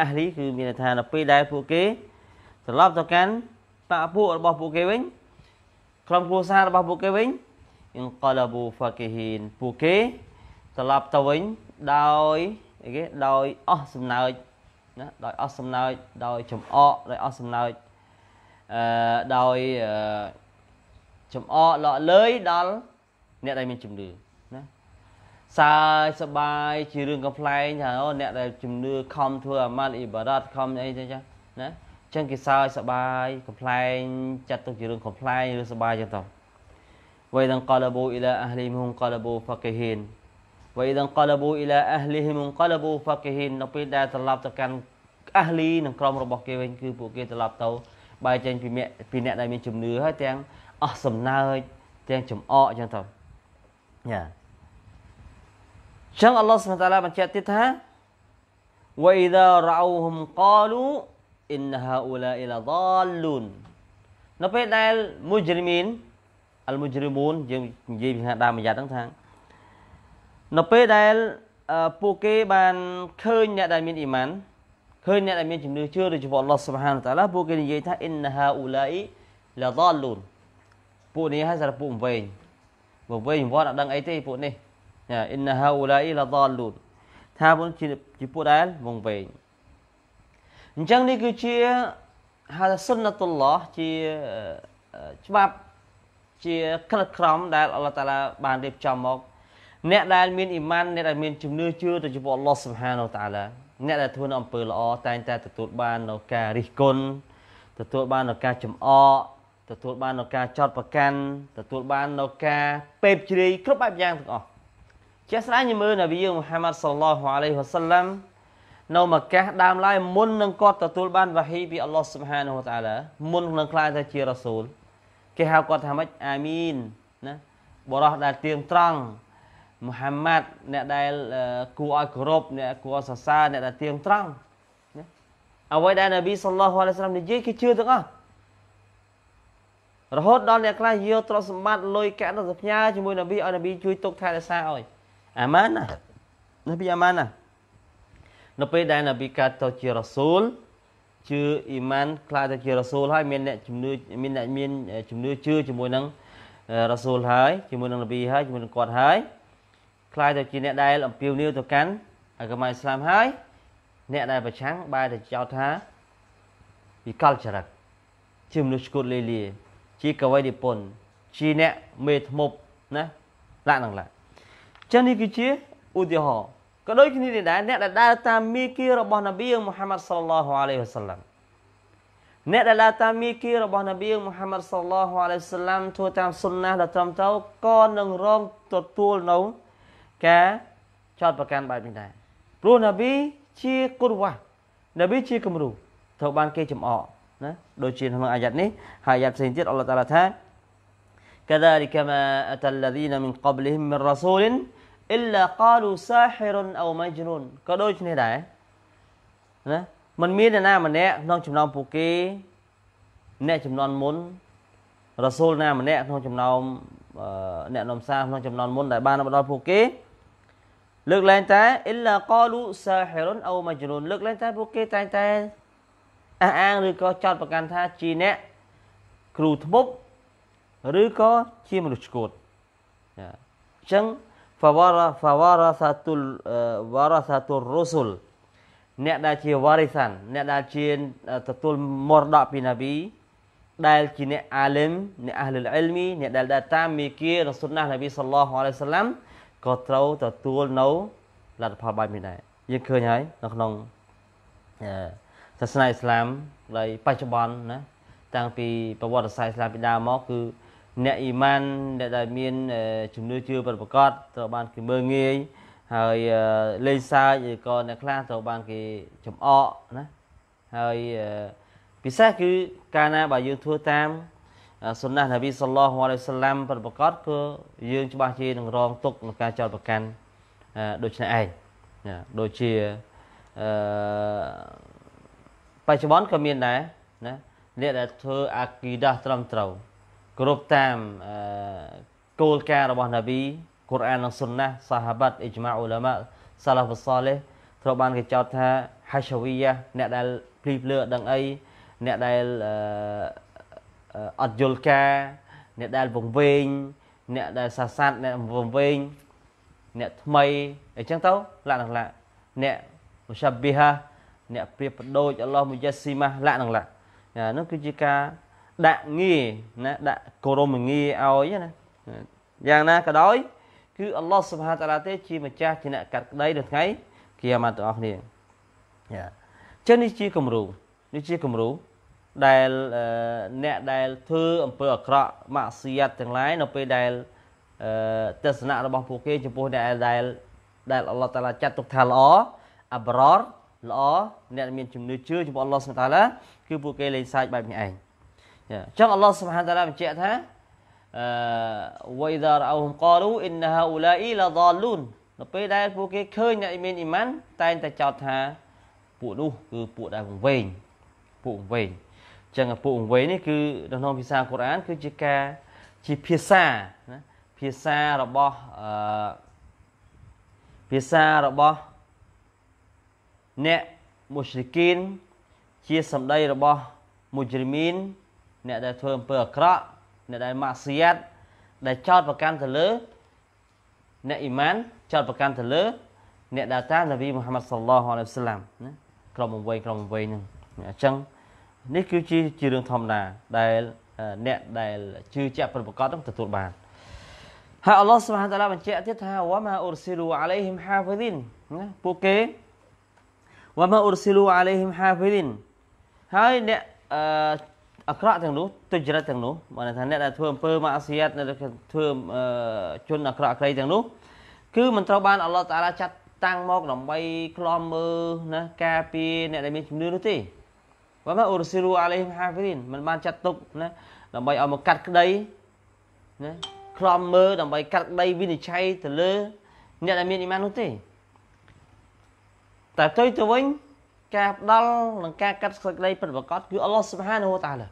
អាហ្លីគឺមានន័យថានៅពេលដែលពួកគេត្រឡប់ទៅកាន់បពពួករបស់ពួកគេវិញក្រុមគ្រួសាររបស់ពួកគេវិញអ៊ីនកាឡាប៊ូហ្វាគីហ៊ីនពួកគេត្រឡប់ទៅវិញដោយអីគេដោយអស់សំណើចណាដោយអស់សំណើចដោយចំអកដោយអស់សំណើចអឺដោយចំអកលក់លើយដល់អ្នកដែលមានជំនឿសើចសបាយជារឿងកំ pl ែងថាអូអ្នកដែលជំនឿខំធ្វើអាម៉ាល់អ៊ីបារ៉ាត់ខំអីចឹងណាចឹងគេសើចសបាយកំ pl ែងចាត់ទុកជារឿងកំ pl ែងឬសបាយចឹងទៅវ៉ៃដងកលបូអ៊ីឡាអះលីមហ៊ុំកលបូហ្វាកីហ៊ីនវ៉ៃដងកលបូអ៊ីឡាអះលីមហ៊ុំកលបូហ្វាកីហ៊ីននៅពេលដែលត្រឡប់ទៅកាន់អះលីនិងក្រុមរបស់គេវិញគឺពួកគេត្រឡប់ទៅបែរចេញពីអ្នកពីអ្នកដែលមានជំនឿហើយទាំងអស់សំណើចទាំងចំអកចឹងទៅយ៉ាចឹងអល់ឡោះសុបហានតាឡាបញ្ជាក់ទៀតថា وإذا رأوهم قالوا إن هؤلاء لضالون នៅពេលដែលមុជ្រីមីនអលមុជ្រីមូនយើងនិយាយពីដើមអាយ៉ាត់ហ្នឹងថានៅពេលដែលពួកគេបានឃើញអ្នកដែលមានអ៊ីម៉ានឃើញអ្នកដែលមានជំនឿជឿដូចជាអល់ឡោះសុបហានតាឡាពួកគេនិយាយថាអ៊ីនហាអ៊ូឡៃលាដលលូនពួកនេះហើយសារពួកវែងវែងវត្តអត់ដឹងអីទេពួកនេះអ៊ីនហៅឡៃឡាដលូនថាពួកជាពួកដែលវងវែងអញ្ចឹងនេះគឺជាហៅថាសុនណតុលឡោះជាច្បាប់ជា ក្រិតក្រមដែលអល់ឡោះតាឡាបានរៀបចំមកអ្នកដែលមានអ៊ីម៉ានអ្នកដែលមានជំនឿជឿទៅចំពោះអល់ឡោះសុបហានតាឡាអ្នកដែលធ្វើនៅអំពើល្អតែងតែទទួលបាននៅការរិះគន់ទទួលបាននៅការចំអកទទួលបាននៅការចោតប្រកាន់ទទួលបាននៅការពេបជ្រាយគ្រប់បែបយ៉ាងទាំងអស់ជាស្ដែងមើលនប៊ីយើងមូហាម៉ាត់សល្លោះអាឡៃហ៊ីវ៉ាសឡាំនៅមកកាសដើមឡើយមុននឹងគាត់ទទួលបានវ៉ាហ៊ីពីអល់ឡោះស៊ុបហានហូតាឡាមុននឹងក្លាយទៅជារ៉ាស៊ូលគេហៅគាត់ថាម៉េចអាមីនណាបរោះដែលទៀងត្រង់មូហាម៉ាត់អ្នកដែលគួរឲ្យគោរពអ្នកគួរសរសើរអ្នកដែលទៀងត្រង់ណាអ្វីដែលនប៊ីសល្លោះអាឡៃហ៊ីវ៉ាសឡាំនិយាយគេជឿទាំងអស់រហូតដល់អ្នកខ្លះយកទ្រព្យសម្បត្តិលុយកាក់ទៅផ្ញើជាមួយនប៊ីឲ្យនប៊ីជួយទុកថែរក្សាឲ្យអាម៉ាណានប៊ីអាម៉ាណានៅពេលដែលនប៊ីកើតទៅជារ៉ាស៊ូលជឿអ៊ីម៉ាន ខ្លាចទៅជារ៉ាស៊ូលហើយមានអ្នកជំនឿមានអ្នកមានជំនឿជឿជាមួយនឹងរ៉ាស៊ូលហើយជាមួយនឹងនប៊ីហើយជាមួយនឹងគាត់ហើយខ្លាចទៅជាអ្នកដែលអំពាវនាវទៅកាន់អាគមអ៊ីស្លាមហើយ អ្នកដែលប្រឆាំងបែរទៅចោទថាវិកលចរិតជាមនុស្សឈ្គតលេលាជាកវីនិពន្ធជាអ្នកមេធ្មប់ណាឡាក់នឹងឡាក់ចឹងនេះគឺជាឧទាហរណ៍ក៏ដូចគ្នានេះដែរអ្នកដែលដើរតាមមីគីរបស់នប៊ីមូហាម៉ាត់សល្លោះអាឡៃហ៊ីវសឡាំអ្នកដែលដើរតាមមីគីរបស់នប៊ីមូហាម៉ាត់សល្លោះអាឡៃហ៊ីវសឡាំធ្វើតាមសុនណះដ៏ត្រឹមត្រូវក៏នឹងរងទទួលនៅការចោតប្រកាន់បែបនេះដែរព្រោះនប៊ីជាគុរវ៉ានប៊ីជាគំរូត្រូវបាន គេចំអកណាដូចជាក្នុងអាយ៉ាត់នេះហើយអាយ៉ាត់ផ្សេងទៀតអល់ឡោះតាឡាថា كذلك ما أتى الذين من قبلهم من رسول إلا قالوا ساحر أو مجنون ក៏ដូចនេះដែរណាมันមានអ្នកណាម្នាក់ក្នុងចំណោមពួកគេ អ្នកចំនួនមុន រសូលណាម្នាក់ក្នុងចំណោមអ្នកនំសាក្នុងចំនួនមុនដែលបានមកដល់ពួកគេ លើកឡើងតែអ៊ីឡាកូលូសាហិរុនអូម៉ាជនូនលើកឡើងតែ ពួកគេតែងតែអះអាងឬក៏ចោទប្រកាន់ថាជាអ្នកគ្រូធ្មប់ឬក៏ជាមនុស្សឆ្កួតអញ្ចឹង fawara fawara satul wara satul rusul អ្នកដែលជាវ៉ារីសាន អ្នកដែលជាទទួលមរតកពីណាប៊ីដែលជាអ្នកអាលឹមអ្នកអាហ្លុលអ៊ីលមីអ្នកដែលដែលតាមមេគារសុនណាស់ណាប៊ីសល្លោះអាឡៃសាឡាំក៏ត្រូវទទួលនៅលទ្ធផលបែបនេះដែរយើងឃើញហើយនៅក្នុងសាសនាអ៊ីស្លាមឡើយបច្ចុប្បន្នណាតាំងពីប្រវត្តិសាស្ត្រអ៊ីស្លាមពីដើមមកគឺអ្នកអ៊ីម៉ានអ្នកដែលមានជំនឿជឿប្រកបត្រូវបានគេមើលងាយហើយលេងសើចឬក៏អ្នកខ្លះត្រូវបានគេចំអកណាហើយពិសេសគឺកាលណាបើយើងធ្វើតាមសុណាស់នប៊ីសល្លោះអាឡៃសាឡាមប្រកបគឺយើងច្បាស់ជានឹងរងទុកក្នុងការចោតប្រកាន់ដូចនេះឯងដូចជាអឺបច្ចុប្បន្នក៏មានដែរណាអ្នកដែលធ្វើអាគីដាត្រឹមត្រូវគោរពតាមគោលការណ៍របស់ណាប៊ីកូរ៉ាននិងសុនណាសាហាបាត់អ៊ីជ្ម៉ាអ៊ូឡាម៉ាសាឡាហ្វសាលេត្រូវបានគេចោទថាហាសាវីយ៉ាអ្នកដែលភ្លីភ្លើអត់ដឹងអីអ្នកដែលអត់យល់ការអ្នកដែលវង្វេងអ្នកដែលសាសាត់អ្នកវង្វេងអ្នកថ្មីអញ្ចឹងទៅលក្ខណៈអ្នកមុសាប៊ីហាអ្នកព្រៀបបដូចអល់ឡោះមុយ៉ាស៊ីម៉ាស់លក្ខណៈហ្នឹងគឺជាការដាក់ងាណាដាក់គោរមងាឲ្យណាយ៉ាងណាក៏ដោយ គឺអល់ឡោះសុបហាតាឡាទេជាម្ចាស់ជាអ្នកកាត់ក្តីនៅថ្ងៃគីយ៉ាម៉ាត់ទាំងអស់គ្នាយ៉ាចឹងនេះជាគំរូនេះជាគំរូដែលអ្នកដែលធ្វើអំពើអាក្រក់មាក់សៀតទាំងឡាយនៅពេលដែលទស្សនៈរបស់ពួកគេ ចំពោះអ្នកដែលដែលអល់ឡោះតាឡាចាត់ទុកថាល្អអាប់រ៉រល្អអ្នកមានជំនឿជឿចំពោះអល់ឡោះសុបហាតាឡាគឺពួកគេលេងសើចបែបនេះឯងចឹងអល់ឡោះសុបហានតាឡាបញ្ជាក់ថាអឺវ៉ៃដារអោហុំកលូអ៊ីនហាអ៊ូឡាអ៊ីឡាដាលូននៅពេលដែល ពួកគេឃើញអ្នកមានអ៊ីម៉ានតែងតែចោទថាពួកនោះគឺពួកដែលវង្វេងពួកវង្វេងចឹងពួកវង្វេងនេះគឺនៅក្នុងភាសាកូរ៉ាន គឺជាការជាភាសាណាភាសារបស់អឺភាសារបស់អ្នកមុស្លីគីនជាសម្ដីរបស់មុជ្រីមីនអ្នកដែលធ្វើអំពើអាក្រក់អ្នកដែលម៉ាស៊ីយ៉ាត់ដែលចោទប្រកាន់ទៅលើអ្នកអ៊ីម៉ានចោទប្រកាន់ទៅលើ អ្នកដែលតាមនប៊ីមូហាម៉ាត់សល្លោះអាឡៃវសាឡាមណាក្រុមអង្វែងក្រុមអង្វែងហ្នឹងអញ្ចឹងនេះគឺជាជារឿងធម្មតាដែលអ្នកដែលជឿជាក់ប្រកបនឹងទទួលបានហើយអល់ឡោះសុបហានតាឡាបញ្ជាក់ទៀតថាវ៉ាម៉ាអ៊ុរស៊ីលូអាឡៃហ៊ីមហាហ្វីឌីនណាពួកគេវ៉ាម៉ាអ៊ុរស៊ីលូអាឡៃហ៊ីមហាហ្វីឌីនហើយអ្នកអាក្រក់ទាំងនោះទុច្ចរិតទាំងនោះបានថាអ្នកដែលធ្វើអំពើមកអាសៀតនៅធ្វើជនអាក្រក់អាក្រៃទាំងនោះ គឺមិនត្រូវបាន អល់ឡោះតាឡាចាត់តាំងមកដើម្បីក្លំមើលណាការពារអ្នកដែលមានជំនឿនោះទេបើមកអ៊ូរស៊ីរូអាឡៃហ៊ីមហាហ្វីនមិនបានចាត់ទុកណាដើម្បីឲ្យមកកាត់ក្តីណាក្លំមើលដើម្បីកាត់ក្តីវិនិច្ឆ័យទៅលើ អ្នកដែលមានអ៊ីម៉ាននោះទេតែផ្ទុយទៅវិញការផ្ដល់និងការកាត់សេចក្តីពិតប្រាកដគឺអល់ឡោះស៊ុបហានូវតាឡា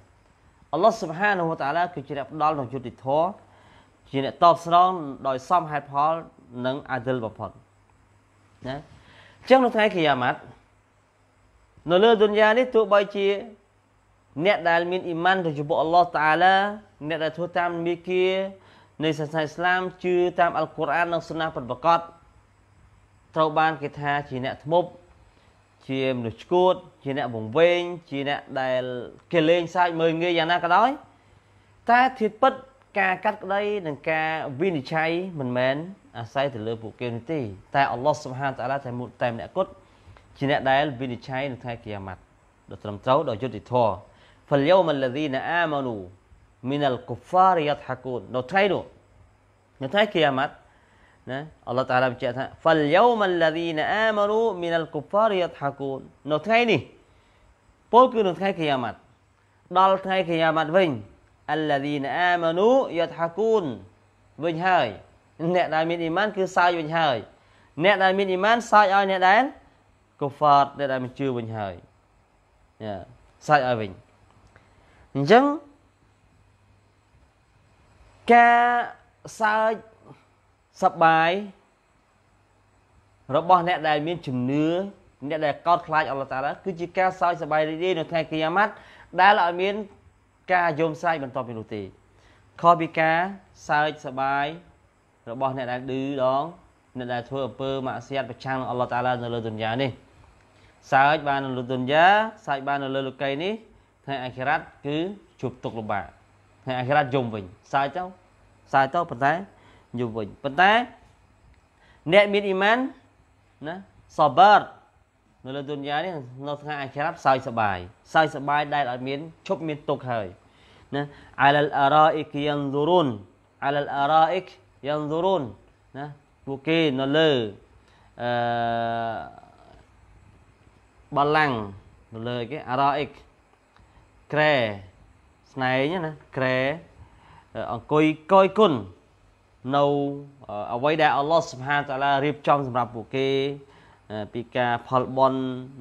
អល់ឡោះស៊ុបហានូវតាឡាគឺជាអ្នកផ្ដល់នូវយុត្តិធម៌ជាអ្នកតបស្នងដោយសមហេតុផលនិងអាដិលបំផុតណាអញ្ចឹងនៅថ្ងៃគិយាម៉ាត់នៅលើឌុនយ៉ានេះទោះបីជាអ្នកដែលមានអ៊ីម៉ានទៅចំពោះអល់ឡោះតាឡាអ្នកដែលធ្វើតាមមីគានៃសាសនាអ៊ីស្លាមជឿតាមអល់កុរអាននិងសុណាពិតប្រាកដត្រូវបានគេថា ជាអ្នកធ្មប់ជាមនុស្សឈួតជាអ្នកវង្វេង ជាអ្នកដែលគេលេងសើចមើលងាយយ៉ាងណាក៏ដោយតែធៀបពិតការកាត់ក្តី និងការវិនិច្ឆ័យមិនមែនអាស្រ័យទៅលើពួកគេនោះទេតែអល់ឡោះស៊ុបហានតាឡាតែមួយតែម្នាក់គត់ជាអ្នកដែលវិនិច្ឆ័យនៅថ្ងៃកិយាម៉ាត់ដ៏ត្រឹមត្រូវដ៏យុត្តិធម៌ فاليوم الذين آمنوا من الكفار يضحكون នៅថ្ងៃនោះនៅថ្ងៃកិយាម៉ាត់ណាអល់ឡោះតារាបញ្ជាក់ថា fal yawma alladhina amanu min al-kuffari yadhakun នៅថ្ងៃនេះពលគឺនៅថ្ងៃគីយ៉ាម៉ាត់ដល់ថ្ងៃគីយ៉ាម៉ាត់វិញ alladhina amanu yadhakun វិញហើយអ្នកដែលមានអ៊ីម៉ានគឺសើចវិញហើយអ្នកដែលមានអ៊ីម៉ានសើចឲ្យអ្នកដែលកូហ្វាតអ្នកដែលមិនជឿវិញហើយយ៉ាសើចឲ្យវិញអញ្ចឹងការសើចសប្បាយរបស់អ្នកដែលមានជំនឿអ្នកដែលកោតខ្លាចអល់ឡោះតាឡាគឺជាការសោយសប្បាយរីករាយនៅថ្ងៃគីយ៉ាម៉ាត់ដែលឲ្យមាន ការយំស្រែកបន្តពីនោះទេខុសពីការសើចសប្បាយរបស់អ្នកដែលឌឺដងអ្នកដែលធ្វើអំពើមាក់សៀតប្រឆាំងនឹងអល់ឡោះតាឡានៅលើទុនយ៉ានេះសើចបាននៅលើទុនយ៉ាសើចបាននៅលើលោកីនេះថ្ងៃអាខិរ៉ាត់គឺជួបទុកលំបាកថ្ងៃអាខិរ៉ាត់យំវិញសើចទៅសើចទៅប៉ុន្តែយូរវិញប៉ុន្តែអ្នកមានអ៊ីម៉ានណាសាបាតនៅលើទុនយ៉ានេះនៅថ្ងៃអាខិរ៉ាត់សើចសបាយសើចសបាយដែលអត់មានឈប់មានទុកហើយណាអាលអារ៉ាអ៊ីកយ៉ាងឌូរូនអាលអារ៉ាអ៊ីកយ៉ាងឌូរូនណាពួកគេនៅលើអឺបលាំងនៅលើគេអារ៉ាអ៊ីកក្រែស្នែងណាក្រែអង្គុយកយគុណនៅអ្វីដែលអល់ឡោះសុបហានតាឡារៀបចំសម្រាប់ពួកគេពីការផលបន់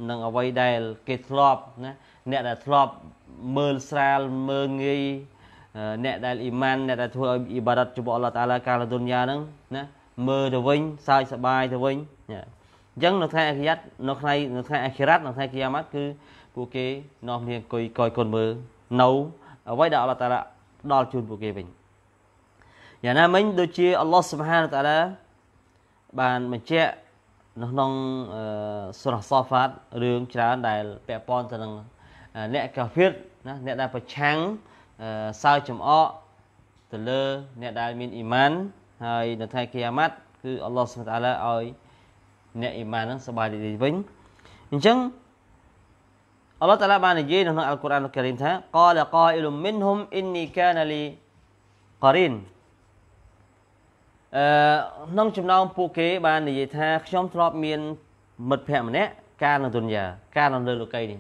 និងអ្វីដែលគេធ្លាប់ណាអ្នកដែលធ្លាប់មើលស្រាលមើលងាយអ្នកដែលអ៊ីម៉ានអ្នកដែលធ្វើឲ្យអ៊ីបារ៉ាត់ចំពោះអល់ឡោះតាឡាកាលទុនយ៉ាហ្នឹងណាមើលទៅវិញសើចសប្បាយទៅវិញអញ្ចឹងនៅថ្ងៃអាគីយ៉ាត់នៅថ្ងៃនៅថ្ងៃអាគីរ៉ាត់នៅថ្ងៃគីយ៉ាម៉ាត់គឺពួកគេនាំគ្នាអង្គុយកយគុណមើលនៅ អ្វីដែលអល់ឡោះតាឡាផ្ដល់ជូនពួកគេវិញយ៉ាងណាមិញដូចជាអល់ឡោះសុបហានតាឡាបានបញ្ជាក់នៅក្នុងសូរ៉ាសហ្វាតរឿងច្រើនដែលពាក់ព័ន្ធទៅនឹងអ្នកកាហ្វិតណាអ្នកដែលប្រឆាំងសើចំអកទៅលើ អ្នកដែលមានអ៊ីម៉ានហើយនៅថ្ងៃគីយ៉ាម៉ាត់គឺអល់ឡោះសុបហានតាឡាឲ្យអ្នកអ៊ីម៉ាននឹងសប្បាយរីករាយវិញអញ្ចឹងអល់ឡោះតាឡាបាននិយាយនៅក្នុងអល់កុរអានការីមថា قال قائل منهم اني كان لي قرين អឺក្នុងចំណោមពួកគេ បាននិយាយថាខ្ញុំធ្លាប់មានមិត្តភក្តិម្នាក់កាលនៅទុនយ៉ាកាលនៅលើលោកីនេះ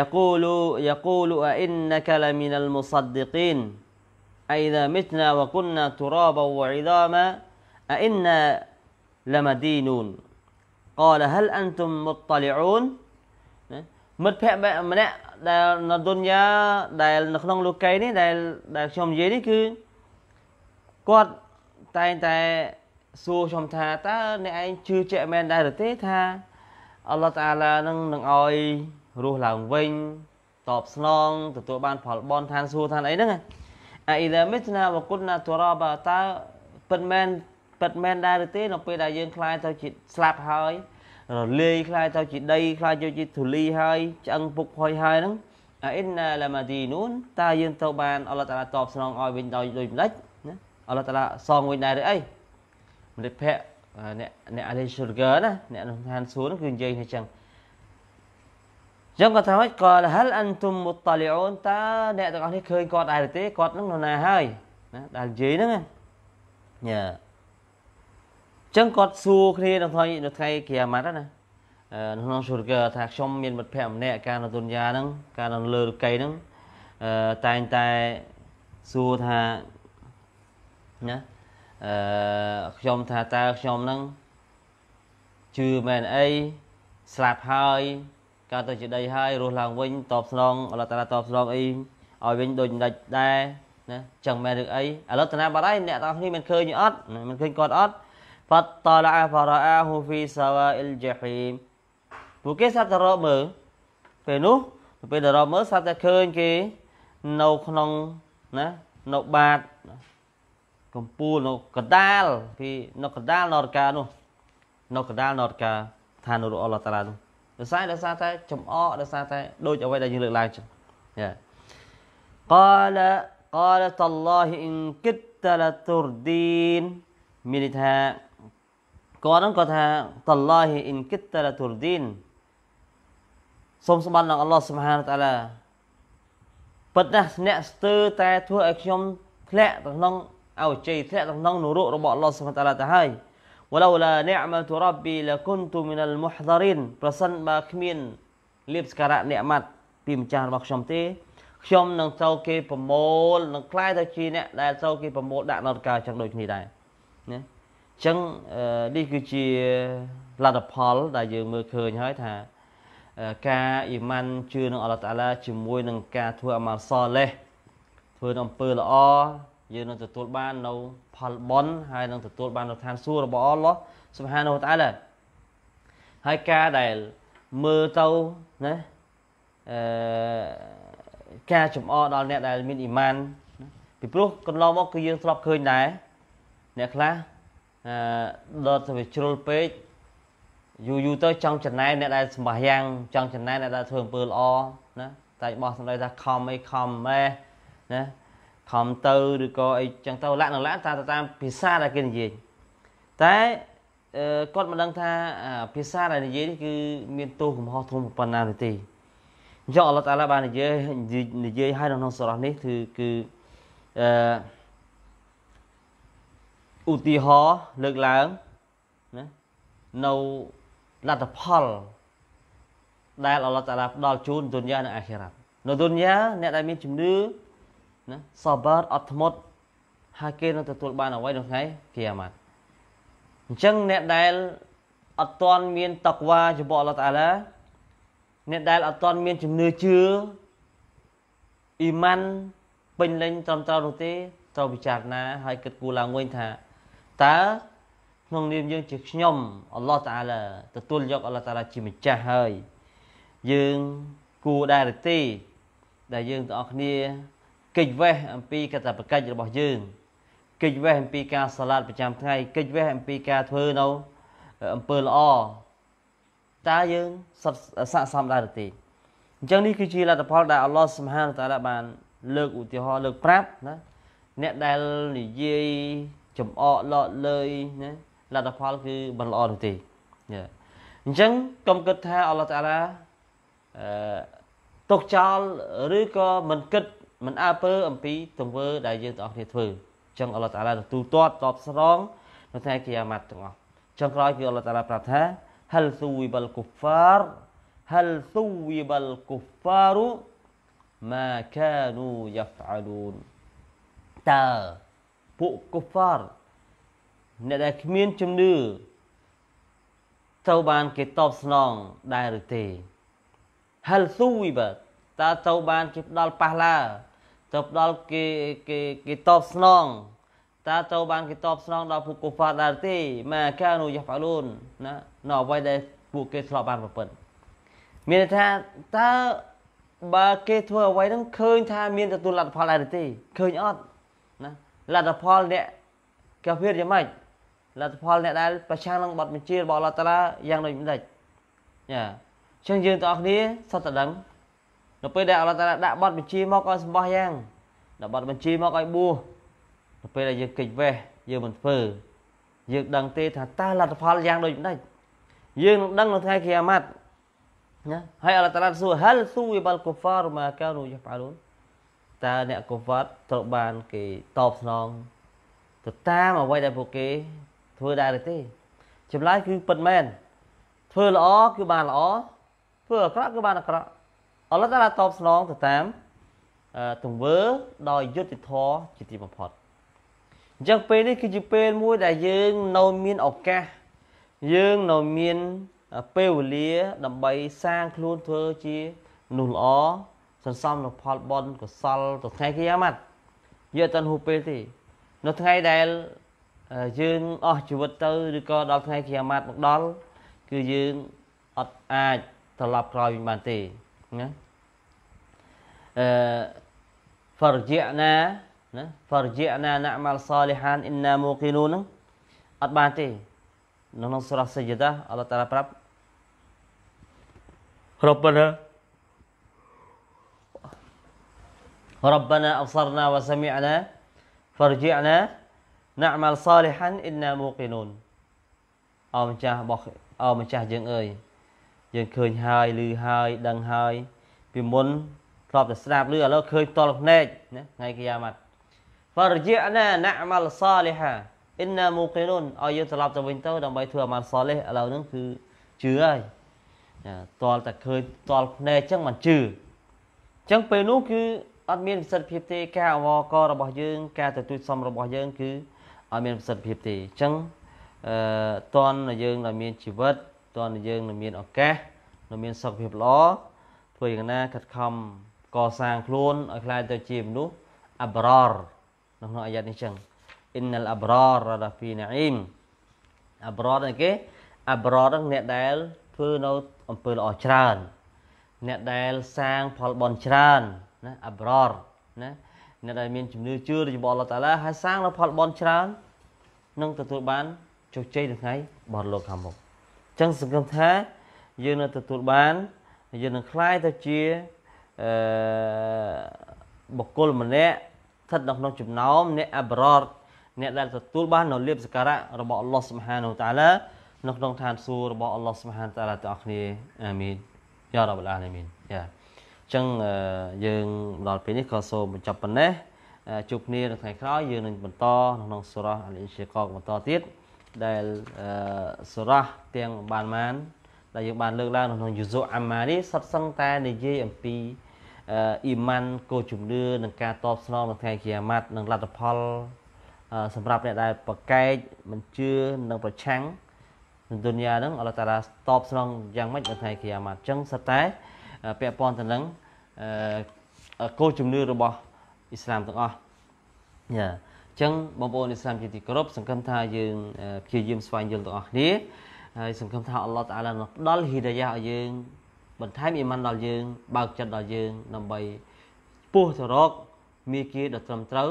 يقول يقول أئنك لمن المصدقين أئذا متنا وكنا ترابا وعظاما أئنا لمدينون قال هل أنتم مطلعون មិត្តភក្តិម្នាក់ដែលនៅទុនយ៉ាដែលនៅក្នុងលោកីនេះដែលដែលខ្ញុំនិយាយនេះគឺគាត់តែងតែសួរខ្ញុំថាតើអ្នកឯងជឿជាក់មែនដែរឬទេថាអល់ឡោះតាឡានឹងនឹងឲ្យរស់ឡើងវិញតបស្នងទទួលបាន ផលបនឋានសួគ៌ឋានអីហ្នឹងអាអ៊ីឡាមីតណាវគុណណាទូរ៉ាបាតើពិតមែនពិតមែនដែរឬទេនៅពេលដែលយើងคลายទៅជាស្លាប់ហើយរលាយคลายទៅជាដីคลายទៅជាធូលីហើយឆ្អឹងពុកហុយហើយហ្នឹងអ៊ីនណាឡាម៉ាឌីនូនតើយើងត្រូវបានអល់ឡោះតាឡាតបស្នងឲ្យវិញដោយដូចម្ដេចអល់ឡោះតាឡាសងវិញដែរឬអីមនុស្សភ័ក្រអ្នកអ្នកអាលីស៊ូហ្គើណាអ្នកនោះឋានសួរនោះគឺនិយាយហ្នឹងចឹងចឹងគាត់ថាមកគាត់ហលអិនទុំមុតតាលីអូនតើអ្នកទាំងអស់នេះឃើញគាត់ដែរទេគាត់នឹងនៅណាហើយណាដែលនិយាយហ្នឹងញ៉ាចឹងគាត់សួរគ្នានៅថ្ងៃនៅថ្ងៃក្រាម៉ាត់ណានៅក្នុងស៊ូរហ្គើថាខ្ញុំមានមិត្តភ័ក្ដិម្នាក់កាលនៅទុនយ៉ាហ្នឹងកាលនៅលើរកៃហ្នឹងតែងតែសួរថាណាអឺខ្ញុំថាតើខ្ញុំនឹងជឿមែនអីស្លាប់ហើយកើតទៅជាដីហើយរស់ឡើងវិញតបស្នងអលតនាតបស្នងអីឲ្យវិញដូចមិនដាច់ដែរណាចឹងមែនឬអីអលតនាបាត់ហើយអ្នកទាំងគ្នាមិនឃើញអត់មិនឃើញគាត់អត់ផតតឡាហ្វារ៉ាហ៊ូហ្វីសាវ៉ាអ៊ីលជាហ៊ីមពួកគេសាប់ទៅរកមើលពេលនោះពេលទៅរកមើលសាប់តែឃើញគេនៅក្នុងណានៅបាតកំពូលនៅកដាលពីនៅកដាលនរកានោះនៅកដាលនរកាឋានរបស់អល់ឡោះតាឡានោះដោយសារដោយសារតែចំអកដោយសារតែដូចអ្វីដែលយើងលើកឡើងចឹងយ៉ាកលកលតឡោះអ៊ីនគិតតលទុរឌីនមានន័យថាគាត់នឹងគាត់ថាតឡោះអ៊ីនគិតតលទុរឌីនសូមសម្បត្តិនឹងអល់ឡោះស៊ុបហានតាឡាពិតណាស់អ្នកស្ទើរតែ ធ្វើឲ្យខ្ញុំធ្លាក់ទៅក្នុងឲ្យជ័យធ្លាក់ទៅក្នុងនរករបស់អល់ឡោះសុបតាឡាទៅហើយ ولو لا نعمة ربي لكنت من المحضرين ប្រសិនបើគ្មានលៀបសការៈអ្នកម៉ាត់ពីម្ចាស់របស់ខ្ញុំទេខ្ញុំនឹងត្រូវគេប្រមូលនឹងខ្លាយទៅជាអ្នកដែលត្រូវគេប្រមូលដាក់នៅកាចឹងដូចគ្នាដែរណាចឹងនេះគឺជាលទ្ធផលដែលយើងមើលឃើញហើយថាការអ៊ីម៉ាន់ជឿនឹងអល់ឡោះតាឡាជាមួយនឹងការធ្វើអាម៉ាល់សលេះធ្វើអំពើល្អយើងនឹងទទួលបាននៅផលបុណ្យហើយនឹងទទួលបាននៅឋានសួគ៌របស់អល់ឡោះសុបហានូតាឡាហើយការដែលមើលទៅណាអឺការចំអដល់អ្នកដែលមានអ៊ីម៉ាន ពីព្រោះកន្លងមកគឺយើងធ្លាប់ឃើញដែរអ្នកខ្លះអឺដល់ទៅជ្រុលពេកយូរយូរទៅចង់ចំណែនអ្នកដែលសម្បះយ៉ាងចង់ចំណែនអ្នកដែលធ្វើអំពើល្អណាតែបោះសម្ដីថាខំអីខំម៉េណាខំទៅឬក៏អីចឹងទៅលក្ខណៈតាមតាមភាសាដែលគេនិយាយតែគាត់មិនដឹងថាភាសាដែលនិយាយនេះគឺមានទោសកំហុសធំប៉ុណ្ណាទេអញ្ចឹងអល់ឡោះតាឡាបាននិយាយនិយាយឲ្យនៅក្នុងសូរ៉ានេះគឺគឺអឺឧទាហរណ៍លើកឡើងណានៅលទ្ធផលដែលអល់ឡោះតាឡាផ្ដល់ជូនទុនយ៉ានិងអាខិរ៉ាត់នៅទុនយ៉ាអ្នកដែលមានជំនឿណាសបាតអត់ធ្មត់ហើយគេនឹងទទួលបានអ្វីនៅថ្ងៃគីយ៉ាម៉ាត់អញ្ចឹងអ្នកដែលអត់ទាន់មានតកវ៉ាចំពោះអល់ឡោះតាឡា អ្នកដែលអត់ទាន់មានជំនឿជឿអ៊ីម៉ានពេញលេញត្រឹមត្រូវនោះទេត្រូវពិចារណា ហើយគិតគូរឡើងវិញថាតើក្នុងនាមយើងជាខ្ញុំអល់ឡោះតាឡាទទួលយកអល់ឡោះតាឡាជាម្ចាស់ហើយយើងគួរដែរឬទេដែលយើងទាំងអស់គ្នាគេចវេះអំពីកាតព្វកិច្ចរបស់យើងគេចវេះអំពីការសាឡាត់ប្រចាំថ្ងៃគេចវេះអំពីការធ្វើនៅអំពើល្អតើយើងស័ក្តិសមដែរឬទេអញ្ចឹងនេះគឺជាលទ្ធផលដែលអល់ឡោះសុបហានតាឡាបាន លើកឧទាហរណ៍លើក ប្រាប់ណាអ្នកដែលនិយាយចំអកលោតលើយណាលទ្ធផលគឺមិនល្អនោះទេអញ្ចឹងកុំគិតថាអល់ឡោះតាឡាអឺទុកចោលឬក៏មិនគិតមិនអើពើអំពីទង្វើ ដែលយើងទាំងអស់គ្នាធ្វើអញ្ចឹងអល់ឡោះតាឡាទទួលទាត់តបស្រងនៅថ្ងៃគីយ៉ាម៉ាត់ទាំងអស់ចុងក្រោយគឺអល់ឡោះតាឡាប្រាប់ថា hal suwibal kuffar hal suwibal kuffaru ma kanu yaf'alun តើពួក kuffar អ្នកដែលគ្មានជំនឿត្រូវបានគេតបស្នងដែរឬទេ hal suwibat តើត្រូវបានគេផ្ដល់ប៉ះឡាទៅផ្ដល់គេគេគេតបស្នងតើត្រូវបានគេតបស្នងដល់ពួកកូហ្វាដែរទេម៉ាកានូយ៉ាហ្វាលូនណានៅអ្វីដែលពួកគេធ្លាប់បានប្រព្រឹត្តមានន័យថាតើបើគេធ្វើអ្វីហ្នឹងឃើញថាមានទទួលលទ្ធផលដែរទេឃើញអត់ណាលទ្ធផលអ្នកកាហ្វេយ៉ាងម៉េចលទ្ធផលអ្នកដែល ប្រឆាំងនឹងបទបញ្ជារបស់អល់ឡោះតាឡាយ៉ាងដូចម្ដេចចាអញ្ចឹងយើងទាំងអស់គ្នាសុទ្ធតែដឹងនៅពេលដែលអល់ឡោះតាឡាដាក់បទបញ្ជាមកឲ្យសម្បោះយ៉ាងដាក់បទបញ្ជាមកឲ្យបួសនៅពេលដែលយើងគេចវេះយើងមិនធ្វើយើងដឹងទេថាតើលទ្ធផលយ៉ាងដូចម្ដេចយើងនឹងដឹងនៅថ្ងៃគិយាម៉ាត់ណាហើយអល់ឡោះតាឡាសួរ hal suwibal kufar ma kanu yafalun តើអ្នកកុវ៉ាត់ត្រូវបានគេតបស្នង ទៅតាមអ្វីដែលពួកគេធ្វើដែរឬទេចម្លើយគឺពិតមែនធ្វើល្អគឺបានល្អធ្វើអាក្រក់គឺបានអាក្រក់អល់ឡោះតាឡាតបស្នងទៅតាមទង្វើដោយយុត្តិធម៌ជាទីបំផុតអញ្ចឹងពេលនេះគឺជាពេលមួយដែលយើងនៅមានឱកាសយើងនៅមានពេលវេលាដើម្បីសាងខ្លួនធ្វើជាមនុស្សល្អសន្សំនូវផលបុណ្យកុសលទៅថ្ងៃគីយ៉ាម៉ាត់យើងអត់ទាន់ហូបពេលទេនៅថ្ងៃដែលយើងអស់ជីវិតទៅឬក៏ដល់ថ្ងៃគីយ៉ាម៉ាត់មកដល់គឺយើងអត់អាចត្រឡប់ក្រោយវិញបានទេណាអឺ فرجعنا ណា فرجعنا نعمل صالحا إنا موقنون ហ្នឹងអត់បានទេនៅក្នុងសូរ៉ាសេយដាអល់ឡោះតាឡាប្រាប់រ៉បណារ៉បណាអបសរណាវ៉ាសមីណា فرجعنا نعمل صالحا إنا موقنون អោម្ចាស់របស់អោម្ចាស់យើងអើយយើងឃើញហើយឮហើយដឹងហើយពីមុនធ្លាប់តែស្ដាប់ឮឥឡូវឃើញផ្ទាល់ភ្នែកណាថ្ងៃគិយាម៉ាត់ فرجعنا نعمل صالحا إنا موقنون ឲ្យយើងត្រឡប់ទៅវិញទៅដើម្បីធ្វើអាម៉ាល់សលេះឥឡូវហ្នឹងគឺជឿហើយតលតែឃើញតលភ្នែកអញ្ចឹងមិនជឿអញ្ចឹងពេលនោះគឺអត់មានប្រសិទ្ធភាពទេការអវករបស់យើង ការទទួលសំរបស់យើង គឺអត់មានប្រសិទ្ធភាពទេអញ្ចឹងអឺតនយើងដែលមានជីវិតទាន់យើងនៅមានឱកាសនៅមានសុខភាពល្អធ្វើយ៉ាងណាខិតខំកសាងខ្លួនឲ្យខ្លាចទៅជាមនុស្សអបររនៅក្នុងអាយ៉ាត់នេះចឹង innal abrar la fi na'im abrar គេ abrar អ្នកដែលធ្វើនៅអំពើល្អច្រើន អ្នកដែលសាងផលបន់ច្រើនណា abrar ណាអ្នកដែលមានជំនឿជឿរបស់ Allah Taala ហើយសាងនៅផលបន់ច្រើននឹងទទួលបានជោគជ័យនៅថ្ងៃបរលោកខាងមុខចឹងសង្ឃឹមថាយើងនៅទទួលបាន យើងនឹងคล้ายទៅជាអឺបុគ្គលម្នាក់ស្ថិតនៅក្នុងចំណោមអ្នកអបរតអ្នកដែលទទួលបាននៅលៀបសការៈរបស់អល់ឡោះសុបហានូតាឡានៅក្នុងឋានសួគ៌របស់អល់ឡោះសុបហានតាឡាទាំងអស់គ្នាអាមីនយ៉ារ៉ាប់អាឡាមីនយ៉ាអញ្ចឹងយើងដល់ពេលនេះក៏សូមបញ្ចប់ប៉ុណ្ណេះជួបគ្នានៅថ្ងៃក្រោយយើងនឹងបន្តក្នុងសូរ៉ាអលអ៊ីនស៊ីកកបន្តទៀតដែលសូរ៉ាស់ទាំងបានបានដែលយើងបានលើកឡើងក្នុងយូសូអាម៉ានេះសុទ្ធសឹងតែនិយាយអំពីអ៊ីម៉ានកោជំនឿនឹងការតបស្នងនឹងថ្ងៃគីយ៉ាម៉ាត់និងលទ្ធផលសម្រាប់អ្នកដែលប្រកែកមិនជឿនិងប្រឆាំងនឹងទុនយ៉ានឹងអល់តារាតបស្នងយ៉ាងម៉េចនៅថ្ងៃគីយ៉ាម៉ាត់អញ្ចឹងសុទ្ធតែពាក់ព័ន្ធទៅនឹងគោលជំនឿរបស់អ៊ីស្លាមទាំងអស់យ៉ាចឹងបងប្អូនឥស្លាមជាទីគោរពសង្ឃឹមថាយើងព្យាយាមស្វែងយល់ទាំងអស់គ្នាហើយសង្ឃឹមថាអល់ឡោះតាឡានឹងផ្ដល់ហិរយាឲ្យយើងបន្ថែមអ៊ីម៉ានដល់យើង បើកចិត្តដល់យើងដើម្បីពោះទៅរកមេគាដ៏ត្រឹមត្រូវ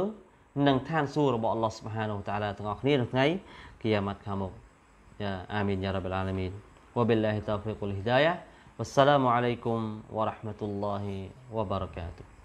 និងឋានសួគ៌របស់អល់ឡោះស៊ុបហានូតាឡាទាំងអស់គ្នានៅថ្ងៃគីយ៉ាម៉ាត់ខាងមុខយ៉ាអាមីនយ៉ារ៉ាប់អាឡាមីនវ៉ាប៊ីឡាហ៊ីតោហ្វីកុលហ៊ីដាយ៉ាវ៉ាសសាឡាមអាឡៃគុំវ៉ារ៉ាហ្មាតុលឡាហ៊ីវ៉ាបារកាតុ